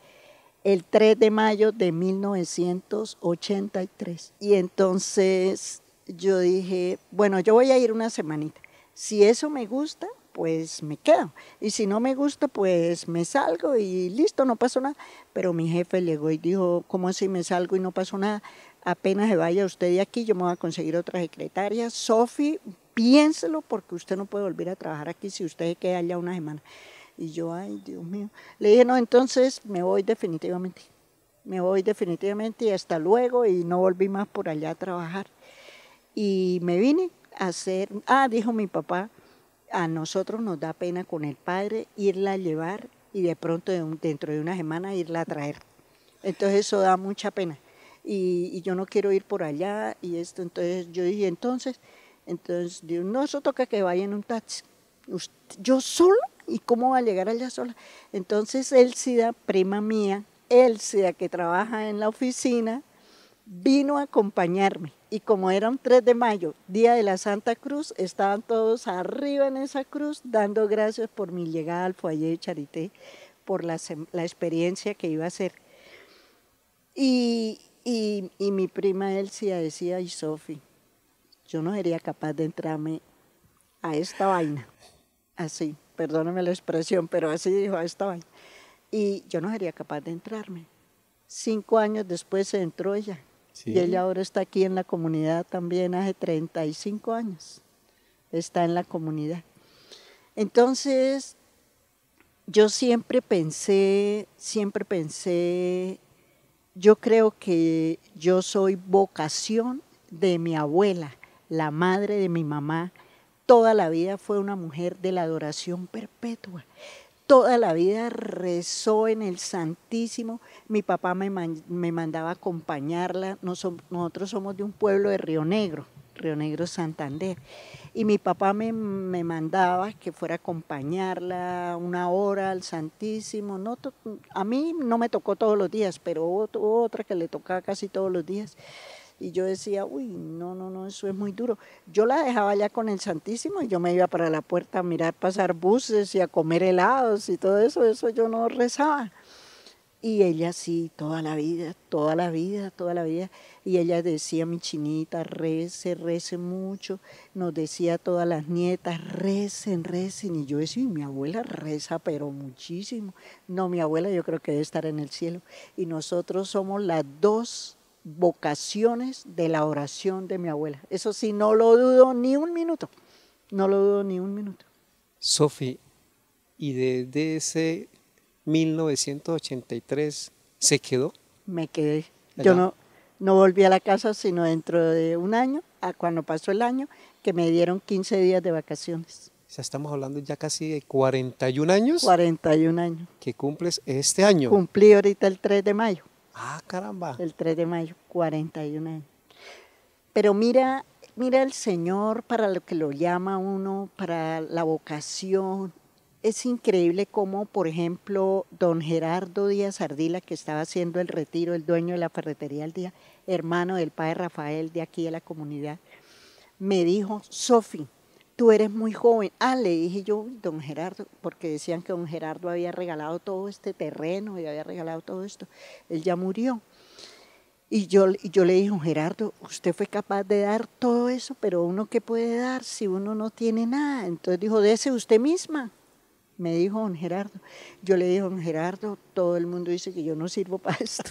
el 3 de mayo de 1983. Y entonces yo dije, bueno, yo voy a ir una semanita. Si eso me gusta, pues me quedo. Y si no me gusta, pues me salgo y listo, no pasó nada. Pero mi jefe llegó y dijo, ¿cómo así me salgo y no pasó nada? Apenas se vaya usted de aquí, yo me voy a conseguir otra secretaria. Sofi piénselo porque usted no puede volver a trabajar aquí si usted queda allá una semana. Y yo, ay, Dios mío. Le dije, no, entonces me voy definitivamente. Me voy definitivamente y hasta luego y no volví más por allá a trabajar. Y me vine a hacer, ah, dijo mi papá, a nosotros nos da pena con el padre irla a llevar y de pronto dentro de una semana irla a traer. Entonces eso da mucha pena. Y, y yo no quiero ir por allá y esto. Entonces yo dije, entonces entonces digo, no, eso toca que vaya en un taxi. Yo solo ¿y cómo va a llegar allá sola? Entonces Elsida, prima mía, Elsida que trabaja en la oficina, vino a acompañarme. Y como era un 3 de mayo, día de la Santa Cruz, estaban todos arriba en esa cruz dando gracias por mi llegada al foyer de Charité, por la, experiencia que iba a hacer. Y, mi prima Elsia decía, y Sofi, yo no sería capaz de entrarme a esta vaina. Así, perdóname la expresión, pero así dijo a esta vaina. Y yo no sería capaz de entrarme. Cinco años después se entró ella. Y ella ahora está aquí en la comunidad también hace 35 años. Está en la comunidad. Entonces, yo siempre pensé, siempre pensé, yo creo que yo soy vocación de mi abuela la madre de mi mamá, toda la vida fue una mujer de la adoración perpetua. Toda la vida rezó en el Santísimo. Mi papá me, mandaba acompañarla. nosotros somos de un pueblo de Río Negro, Río Negro Santander. Y mi papá me, mandaba que fuera a acompañarla una hora al Santísimo. No a mí no me tocó todos los días, pero otra que le tocaba casi todos los días y yo decía, uy, no, no, no, eso es muy duro. Yo la dejaba ya con el Santísimo y yo me iba para la puerta a mirar pasar buses y a comer helados y todo eso, eso yo no rezaba. Y ella sí, toda la vida, toda la vida, toda la vida. Y ella decía, mi chinita, rece, rece mucho. Nos decía a todas las nietas, recen, recen. Y yo decía, mi abuela reza, pero muchísimo. No, mi abuela yo creo que debe estar en el cielo. Y nosotros somos las dos vocaciones de la oración de mi abuela. Eso sí, no lo dudo ni un minuto. No lo dudo ni un minuto. Sofi, ¿y desde ese 1983 se quedó? Me quedé. Yo no, no volví a la casa sino dentro de un año, a cuando pasó el año, que me dieron 15 días de vacaciones. O sea, estamos hablando ya casi de 41 años. 41 años. Que cumples este año. Cumplí ahorita el 3 de mayo. Ah, caramba. El 3 de mayo, 41 años. Pero mira, mira el Señor para lo que lo llama uno, para la vocación. Es increíble cómo, por ejemplo, don Gerardo Díaz Ardila, que estaba haciendo el retiro, el dueño de la ferretería al día, hermano del padre Rafael de aquí de la comunidad, me dijo, Sofi, tú eres muy joven. Ah, le dije yo, don Gerardo, porque decían que don Gerardo había regalado todo este terreno y había regalado todo esto. Él ya murió. Y yo, y yo le dije, don Gerardo, usted fue capaz de dar todo eso, pero uno qué puede dar si uno no tiene nada. Entonces dijo, dése usted misma. Me dijo don Gerardo. Yo le dije, don Gerardo, todo el mundo dice que yo no sirvo para esto.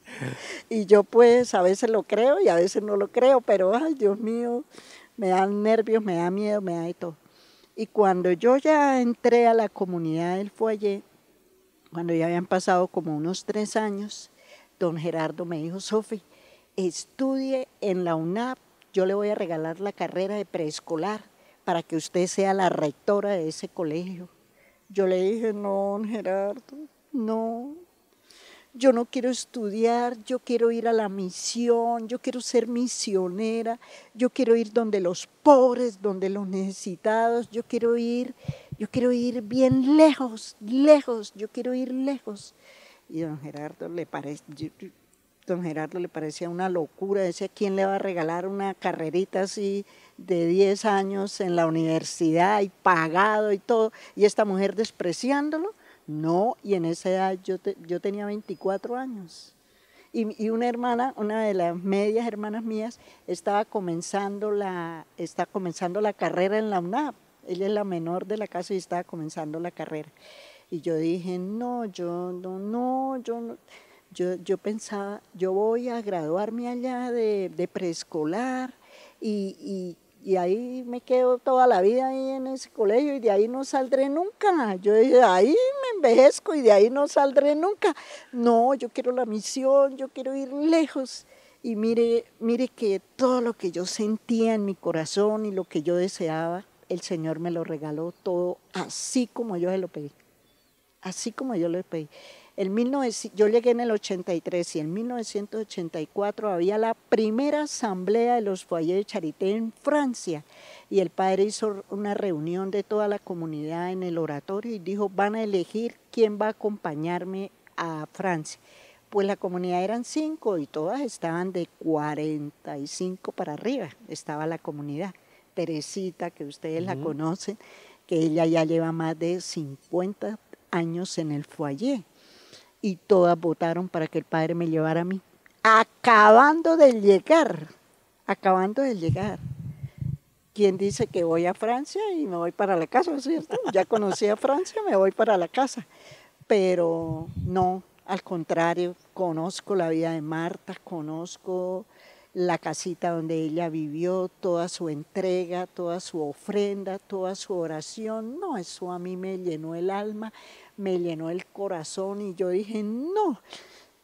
y yo pues a veces lo creo y a veces no lo creo, pero ay, Dios mío, me dan nervios, me da miedo, me da de todo. Y cuando yo ya entré a la comunidad del Foyer, cuando ya habían pasado como unos tres años, don Gerardo me dijo, Sofi, estudie en la UNAP, yo le voy a regalar la carrera de preescolar para que usted sea la rectora de ese colegio. Yo le dije, no, don Gerardo, no, yo no quiero estudiar, yo quiero ir a la misión, yo quiero ser misionera, yo quiero ir donde los pobres, donde los necesitados, yo quiero ir, yo quiero ir bien lejos, lejos, yo quiero ir lejos. Y don Gerardo le don Gerardo le parecía una locura, decía, ¿quién le va a regalar una carrerita así de 10 años en la universidad y pagado y todo? Y esta mujer despreciándolo no, y en esa edad yo, tenía 24 años. Y, una hermana, una de las medias hermanas mías, estaba comenzando la, está comenzando la carrera en la UNAP. Ella es la menor de la casa y estaba comenzando la carrera. Y yo dije, no, yo no, no, yo Yo, pensaba, yo voy a graduarme allá de, preescolar y y ahí me quedo toda la vida ahí en ese colegio y de ahí no saldré nunca. Yo dije, ahí me envejezco y de ahí no saldré nunca. No, yo quiero la misión, yo quiero ir lejos. Y mire, mire que todo lo que yo sentía en mi corazón y lo que yo deseaba, el Señor me lo regaló todo así como yo se lo pedí. Así como yo lo pedí yo llegué en el 83 y en 1984 había la primera asamblea de los Foyers de Charité en Francia y el padre hizo una reunión de toda la comunidad en el oratorio y dijo, van a elegir quién va a acompañarme a Francia. Pues la comunidad eran cinco y todas estaban de 45 para arriba, estaba la comunidad. Teresita, que ustedes la conocen, que ella ya lleva más de 50 años en el foyer y todas votaron para que el padre me llevara a mí. Acabando de llegar, acabando de llegar. ¿Quién dice que voy a Francia y me voy para la casa? ¿Es cierto? Ya conocí a Francia, me voy para la casa. Pero no, al contrario, conozco la vida de Marta, conozco la casita donde ella vivió, toda su entrega, toda su ofrenda, toda su oración. No, eso a mí me llenó el alma, me llenó el corazón y yo dije, no,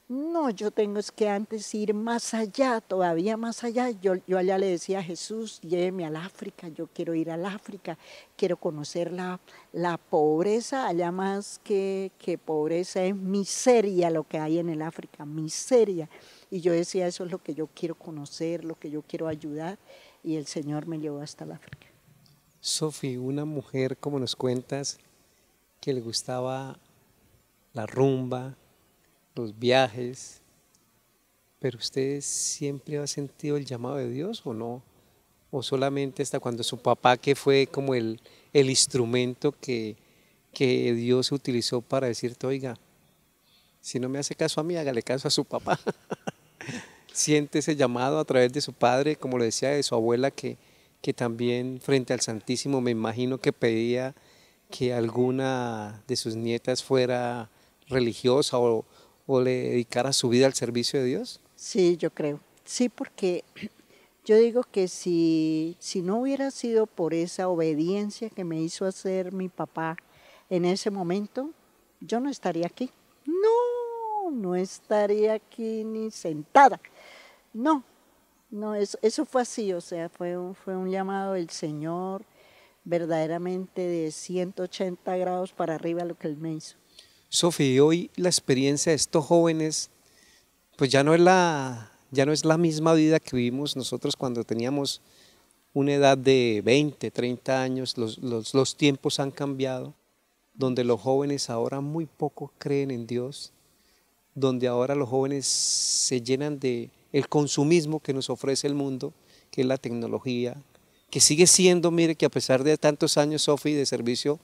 no, yo tengo es que antes ir más allá, todavía más allá. Yo, allá le decía a Jesús, lléveme al África, yo quiero ir al África, quiero conocer la, la pobreza, allá más que, que pobreza es miseria lo que hay en el África, miseria. Y yo decía, eso es lo que yo quiero conocer, lo que yo quiero ayudar. Y el Señor me llevó hasta el África. Sofi, una mujer, como nos cuentas, que le gustaba la rumba, los viajes, pero usted siempre ha sentido el llamado de Dios o no? ¿O solamente hasta cuando su papá, que fue como el, el instrumento que, que Dios utilizó para decirte, oiga, si no me hace caso a mí, hágale caso a su papá? siente ese llamado a través de su padre, como lo decía, de su abuela, que, que también frente al Santísimo me imagino que pedía que alguna de sus nietas fuera religiosa o, o le dedicara su vida al servicio de Dios? Sí, yo creo. Sí, porque yo digo que si, si no hubiera sido por esa obediencia que me hizo hacer mi papá en ese momento, yo no estaría aquí. No, no estaría aquí ni sentada. No, no, eso, eso fue así, o sea, fue un, fue un llamado del Señor verdaderamente de 180 grados para arriba lo que Él me hizo. Sofi, hoy la experiencia de estos jóvenes, pues ya no es la, ya no es la misma vida que vivimos nosotros cuando teníamos una edad de 20, 30 años, los, los tiempos han cambiado, donde los jóvenes ahora muy poco creen en Dios, donde ahora los jóvenes se llenan de el consumismo que nos ofrece el mundo, que es la tecnología, que sigue siendo, mire, que a pesar de tantos años, Sofi, de servicio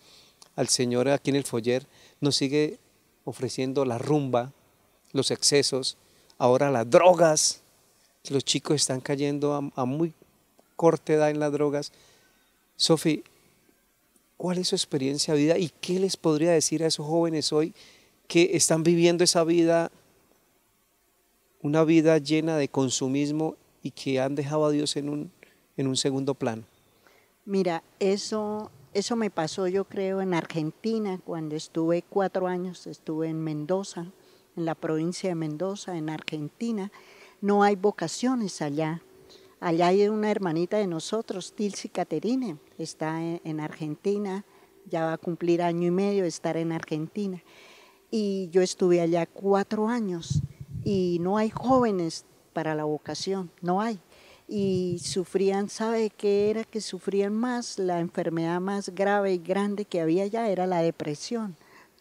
al Señor aquí en el Foyer, nos sigue ofreciendo la rumba, los excesos, ahora las drogas, los chicos están cayendo a, muy corta edad en las drogas. Sofi, ¿cuál es su experiencia de vida y qué les podría decir a esos jóvenes hoy que están viviendo esa vida, una vida llena de consumismo y que han dejado a Dios en un, en un segundo plano? Mira, eso, eso me pasó yo creo en Argentina, cuando estuve cuatro años, estuve en Mendoza, en la provincia de Mendoza, en Argentina. No hay vocaciones allá. Allá hay una hermanita de nosotros, Tilsi Caterine, está en, en Argentina, ya va a cumplir año y medio de estar en Argentina. Y yo estuve allá cuatro años y no hay jóvenes para la vocación, no hay. Y sufrían, ¿sabe qué era que sufrían más? La enfermedad más grave y grande que había allá era la depresión.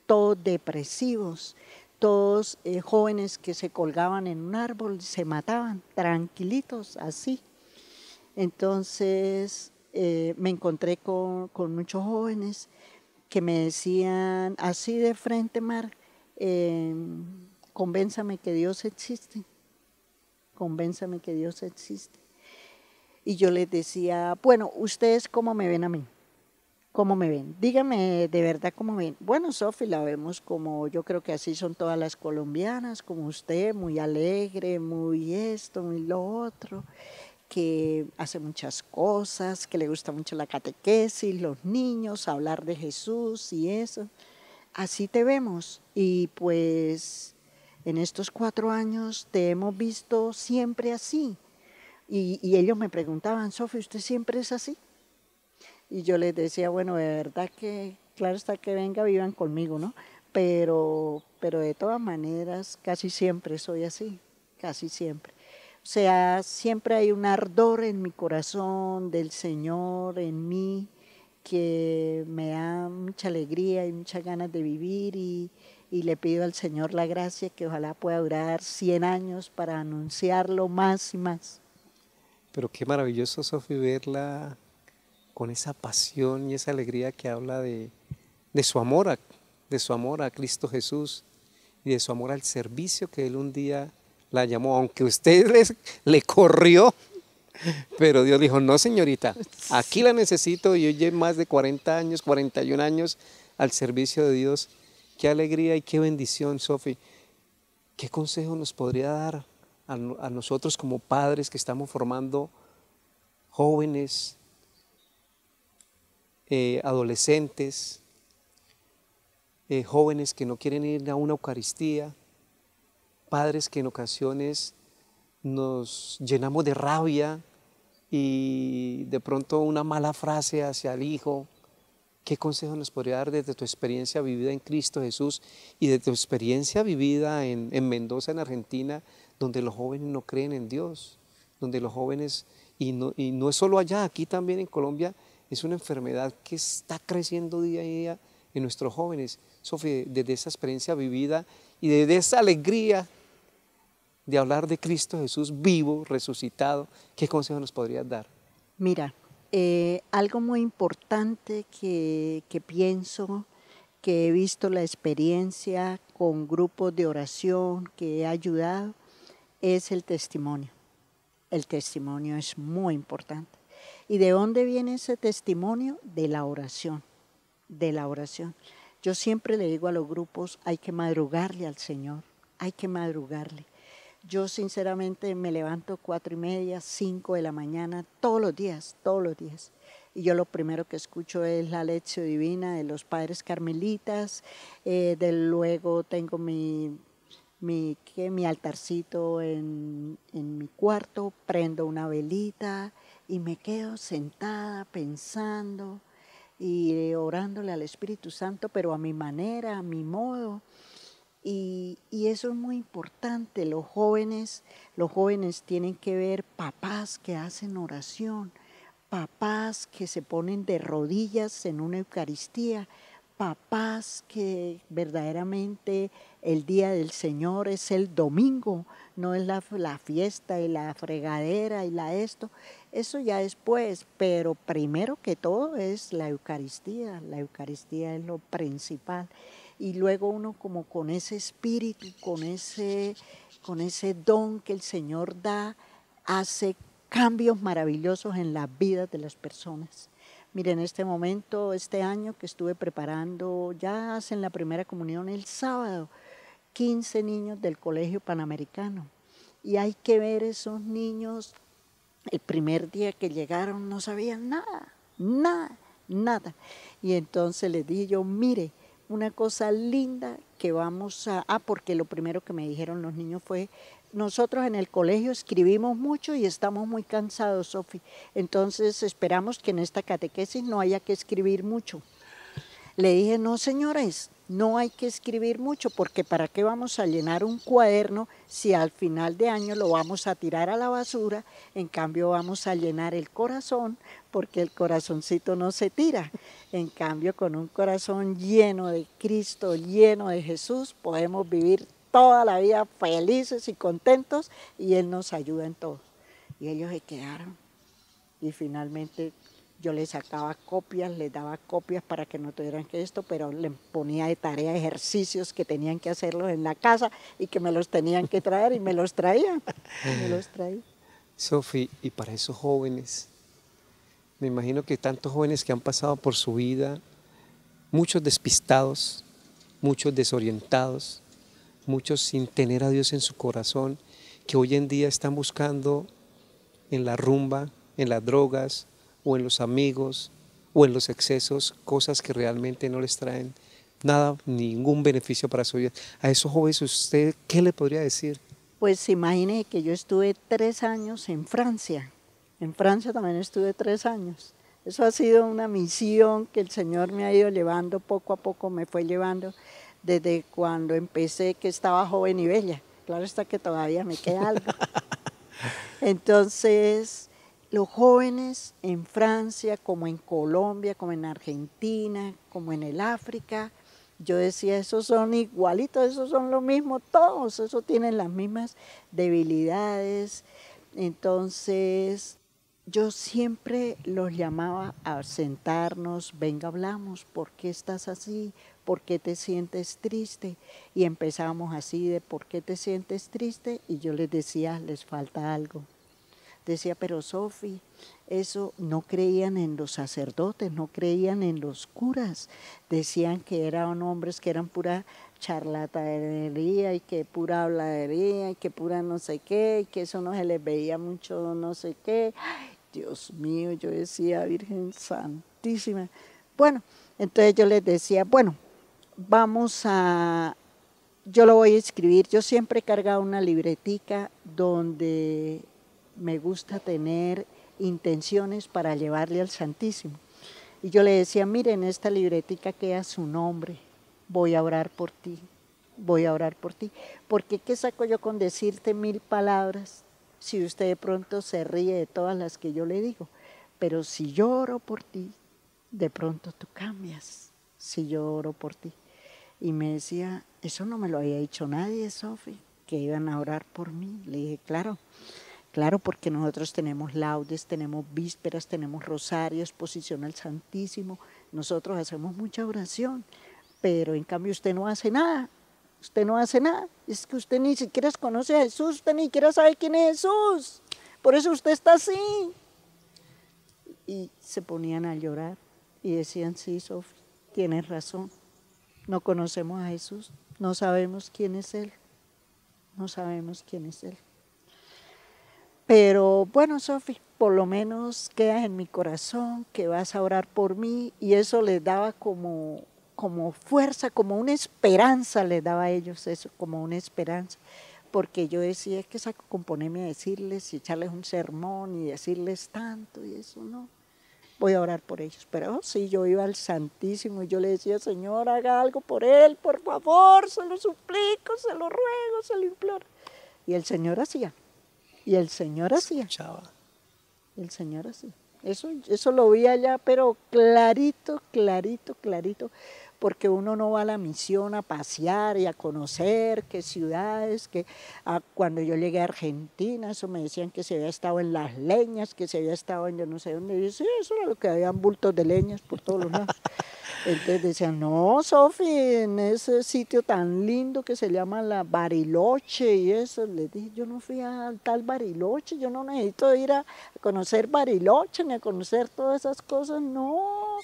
Todos depresivos, todos eh, jóvenes que se colgaban en un árbol, se mataban tranquilitos, así. Entonces eh, me encontré con, muchos jóvenes que me decían así de frente, Mar, eh, convénzame que Dios existe, convénzame que Dios existe. Y yo les decía, bueno, ¿ustedes cómo me ven a mí? ¿Cómo me ven? dígame de verdad cómo me ven. Bueno, Sofi, la vemos como yo creo que así son todas las colombianas, como usted, muy alegre, muy esto, muy lo otro que hace muchas cosas, que le gusta mucho la catequesis, los niños, hablar de Jesús y eso así te vemos y pues en estos cuatro años te hemos visto siempre así. Y, ellos me preguntaban, Sofía, ¿usted siempre es así? Y yo les decía, bueno, de verdad que, claro está que venga, vivan conmigo, ¿no? Pero, pero de todas maneras, casi siempre soy así, casi siempre. O sea, siempre hay un ardor en mi corazón del Señor, en mí, que me da mucha alegría y muchas ganas de vivir y, le pido al Señor la gracia que ojalá pueda durar 100 años para anunciarlo más y más. Pero qué maravilloso, Sofi, verla con esa pasión y esa alegría que habla de, su amor a, de su amor a Cristo Jesús y de su amor al servicio que Él un día la llamó, aunque usted le corrió pero Dios dijo, no señorita, aquí la necesito. Yo llevo más de 40 años, 41 años al servicio de Dios. Qué alegría y qué bendición, Sofi. ¿Qué consejo nos podría dar a, nosotros como padres que estamos formando jóvenes, eh, adolescentes, eh, jóvenes que no quieren ir a una Eucaristía, padres que en ocasiones nos llenamos de rabia y de pronto una mala frase hacia el hijo. ¿Qué consejo nos podría dar desde tu experiencia vivida en Cristo Jesús y de tu experiencia vivida en, Mendoza, en Argentina, donde los jóvenes no creen en Dios, donde los jóvenes, y no, y no es solo allá, aquí también en Colombia, es una enfermedad que está creciendo día a día en nuestros jóvenes. Sofía, desde esa experiencia vivida y desde esa alegría de hablar de Cristo Jesús vivo, resucitado, ¿qué consejo nos podrías dar? Mira, eh, algo muy importante que pienso, que he visto la experiencia con grupos de oración que he ayudado, es el testimonio. El testimonio es muy importante. ¿Y de dónde viene ese testimonio? De la oración, de la oración. Yo siempre le digo a los grupos, hay que madrugarle al Señor, hay que madrugarle yo sinceramente me levanto cuatro y media, cinco de la mañana, todos los días, todos los días. Y yo lo primero que escucho es la lección divina de los padres carmelitas, eh, de luego tengo mi, mi, altarcito en, en mi cuarto, prendo una velita y me quedo sentada pensando y eh, orándole al Espíritu Santo, pero a mi manera, a mi modo. Y, eso es muy importante. Los jóvenes, los jóvenes tienen que ver papás que hacen oración, papás que se ponen de rodillas en una Eucaristía, papás que verdaderamente el día del Señor es el domingo, no es la, la fiesta y la fregadera y la esto. Eso ya después, pero primero que todo es la Eucaristía. La Eucaristía es lo principal y luego uno como con ese espíritu, con ese, con ese don que el Señor da, hace cambios maravillosos en las vidas de las personas. Mire, en este momento, este año que estuve preparando, ya hacen la primera comunión el sábado, 15 niños del Colegio Panamericano. Y hay que ver esos niños, el primer día que llegaron no sabían nada, nada, nada. Y entonces les dije yo, mire, una cosa linda que vamos a... Ah, porque lo primero que me dijeron los niños fue, nosotros en el colegio escribimos mucho y estamos muy cansados, Sofi. Entonces esperamos que en esta catequesis no haya que escribir mucho. Le dije, no, señores, no hay que escribir mucho porque para qué vamos a llenar un cuaderno si al final de año lo vamos a tirar a la basura, en cambio vamos a llenar el corazón porque el corazoncito no se tira. En cambio con un corazón lleno de Cristo, lleno de Jesús, podemos vivir toda la vida felices y contentos y Él nos ayuda en todo. Y ellos se quedaron y finalmente yo les sacaba copias, les daba copias para que no tuvieran que esto, pero le ponía de tarea ejercicios que tenían que hacerlos en la casa y que me los tenían que traer y me los traían. traía. Sofi, y para esos jóvenes, me imagino que tantos jóvenes que han pasado por su vida, muchos despistados, muchos desorientados, muchos sin tener a Dios en su corazón, que hoy en día están buscando en la rumba, en las drogas, o en los amigos o en los excesos, cosas que realmente no les traen nada, ningún beneficio para su vida. A esos jóvenes, ¿usted qué le podría decir? Pues imagine que yo estuve tres años en Francia. En Francia también estuve tres años. Eso ha sido una misión que el Señor me ha ido llevando, poco a poco me fue llevando desde cuando empecé, que estaba joven y bella. Claro está que todavía me queda algo. Entonces, los jóvenes en Francia, como en Colombia, como en Argentina, como en el África, yo decía, esos son igualitos, esos son lo mismo, todos, esos tienen las mismas debilidades. Entonces, yo siempre los llamaba a sentarnos, venga, hablamos, ¿por qué estás así? ¿Por qué te sientes triste? Y empezamos así de ¿por qué te sientes triste? Y yo les decía, les falta algo Decía, pero Sofi, eso no creían en los sacerdotes, no creían en los curas. Decían que eran hombres que eran pura charlatanería y que pura habladería y que pura no sé qué y que eso no se les veía mucho no sé qué. Dios mío, yo decía, Virgen Santísima. Bueno, entonces yo les decía, bueno, vamos a, yo lo voy a escribir. Yo siempre he cargado una libretica donde me gusta tener intenciones para llevarle al Santísimo. Y yo le decía, miren, esta libretica queda su nombre, voy a orar por ti, voy a orar por ti. Porque ¿qué saco yo con decirte mil palabras si usted de pronto se ríe de todas las que yo le digo? Pero si yo oro por ti, de pronto tú cambias, si yo oro por ti. Y me decía, eso no me lo había dicho nadie, Sofi, que iban a orar por mí. Le dije, claro. Claro, porque nosotros tenemos laudes, tenemos vísperas, tenemos rosarios, posición al Santísimo. Nosotros hacemos mucha oración, pero en cambio usted no hace nada. Usted no hace nada. Es que usted ni siquiera conoce a Jesús, usted ni siquiera sabe quién es Jesús. Por eso usted está así. Y se ponían a llorar y decían, sí, Sofi, tienes razón. No conocemos a Jesús, no sabemos quién es Él. No sabemos quién es Él. Pero bueno, Sofi, por lo menos quedas en mi corazón, que vas a orar por mí y eso les daba como, como fuerza, como una esperanza, les daba a ellos eso, como una esperanza. Porque yo decía, es que saco con a decirles y echarles un sermón y decirles tanto y eso, ¿no? voy a orar por ellos. Pero sí, yo iba al Santísimo y yo le decía, Señor, haga algo por él, por favor, se lo suplico, se lo ruego, se lo imploro. Y el Señor hacía. Y el Señor hacía. El Señor hacía. Eso, eso lo vi allá, pero clarito, clarito, clarito, porque uno no va a la misión a pasear y a conocer qué ciudades, que ah, cuando yo llegué a Argentina, eso me decían que se había estado en las leñas, que se había estado en yo no sé dónde, y yo, sí, eso era lo que habían bultos de leñas por todos los lados. Entonces decía, no, Sofi, en ese sitio tan lindo que se llama la Bariloche y eso. le dije, yo no fui a tal Bariloche, yo no necesito ir a conocer Bariloche ni a conocer todas esas cosas, no.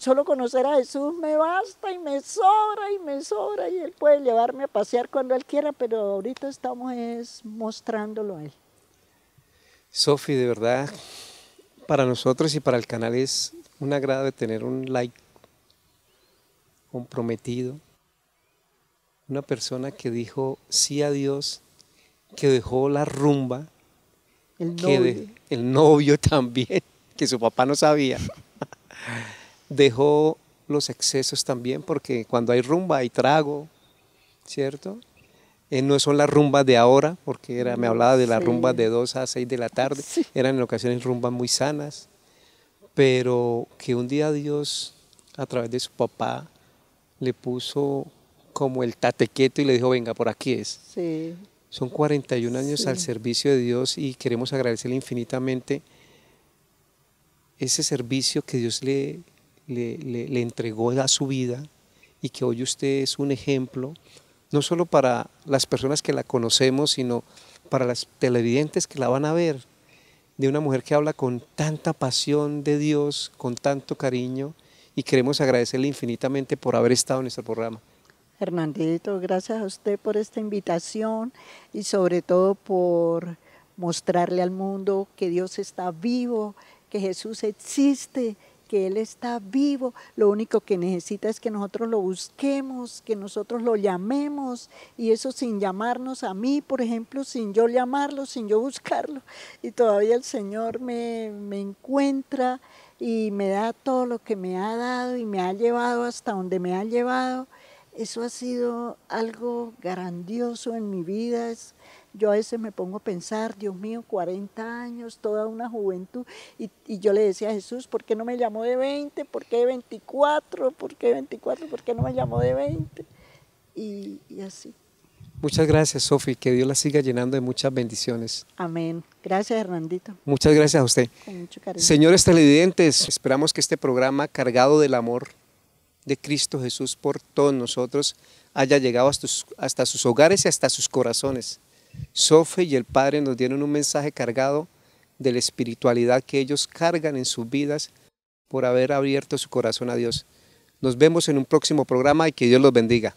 solo conocer a Jesús me basta y me sobra y me sobra y Él puede llevarme a pasear cuando Él quiera, pero ahorita estamos mostrándolo a Él. Sofi, de verdad, para nosotros y para el canal es un agrado tener un like comprometido, una persona que dijo sí a Dios, que dejó la rumba, el novio, que el novio también, que su papá no sabía, dejó los excesos también, porque cuando hay rumba hay trago, ¿cierto? Eh, no son las rumbas de ahora, porque era, me hablaba de las rumbas de 2 a 6 de la tarde, eran en ocasiones rumbas muy sanas, pero que un día Dios, a través de su papá, le puso como el tatequeto y le dijo, venga, por aquí es. Son 41 años al servicio de Dios y queremos agradecerle infinitamente ese servicio que Dios le, le, le, le, entregó a su vida y que hoy usted es un ejemplo, no solo para las personas que la conocemos, sino para las televidentes que la van a ver, de una mujer que habla con tanta pasión de Dios, con tanto cariño, y queremos agradecerle infinitamente por haber estado en este programa. Hernandito, gracias a usted por esta invitación y sobre todo por mostrarle al mundo que Dios está vivo, que Jesús existe, que Él está vivo. Lo único que necesita es que nosotros lo busquemos, que nosotros lo llamemos, y eso sin llamarnos a mí, por ejemplo, sin yo llamarlo, sin yo buscarlo. Y todavía el Señor me, me encuentra y me da todo lo que me ha dado y me ha llevado hasta donde me ha llevado. Eso ha sido algo grandioso en mi vida. yo a veces me pongo a pensar, Dios mío, 40 años, toda una juventud. Y, yo le decía a Jesús, ¿por qué no me llamó de 20? ¿Por qué de 24? ¿Por qué 24? ¿Por qué no me llamó de 20? Y, y así. Muchas gracias, Sofi. Que Dios la siga llenando de muchas bendiciones. Amén. Gracias, Hernandito. Muchas gracias a usted. Con mucho cariño. Señores televidentes, esperamos que este programa cargado del amor de Cristo Jesús por todos nosotros haya llegado hasta sus, hogares y hasta sus corazones. Sofi y el Padre nos dieron un mensaje cargado de la espiritualidad que ellos cargan en sus vidas por haber abierto su corazón a Dios. Nos vemos en un próximo programa y que Dios los bendiga.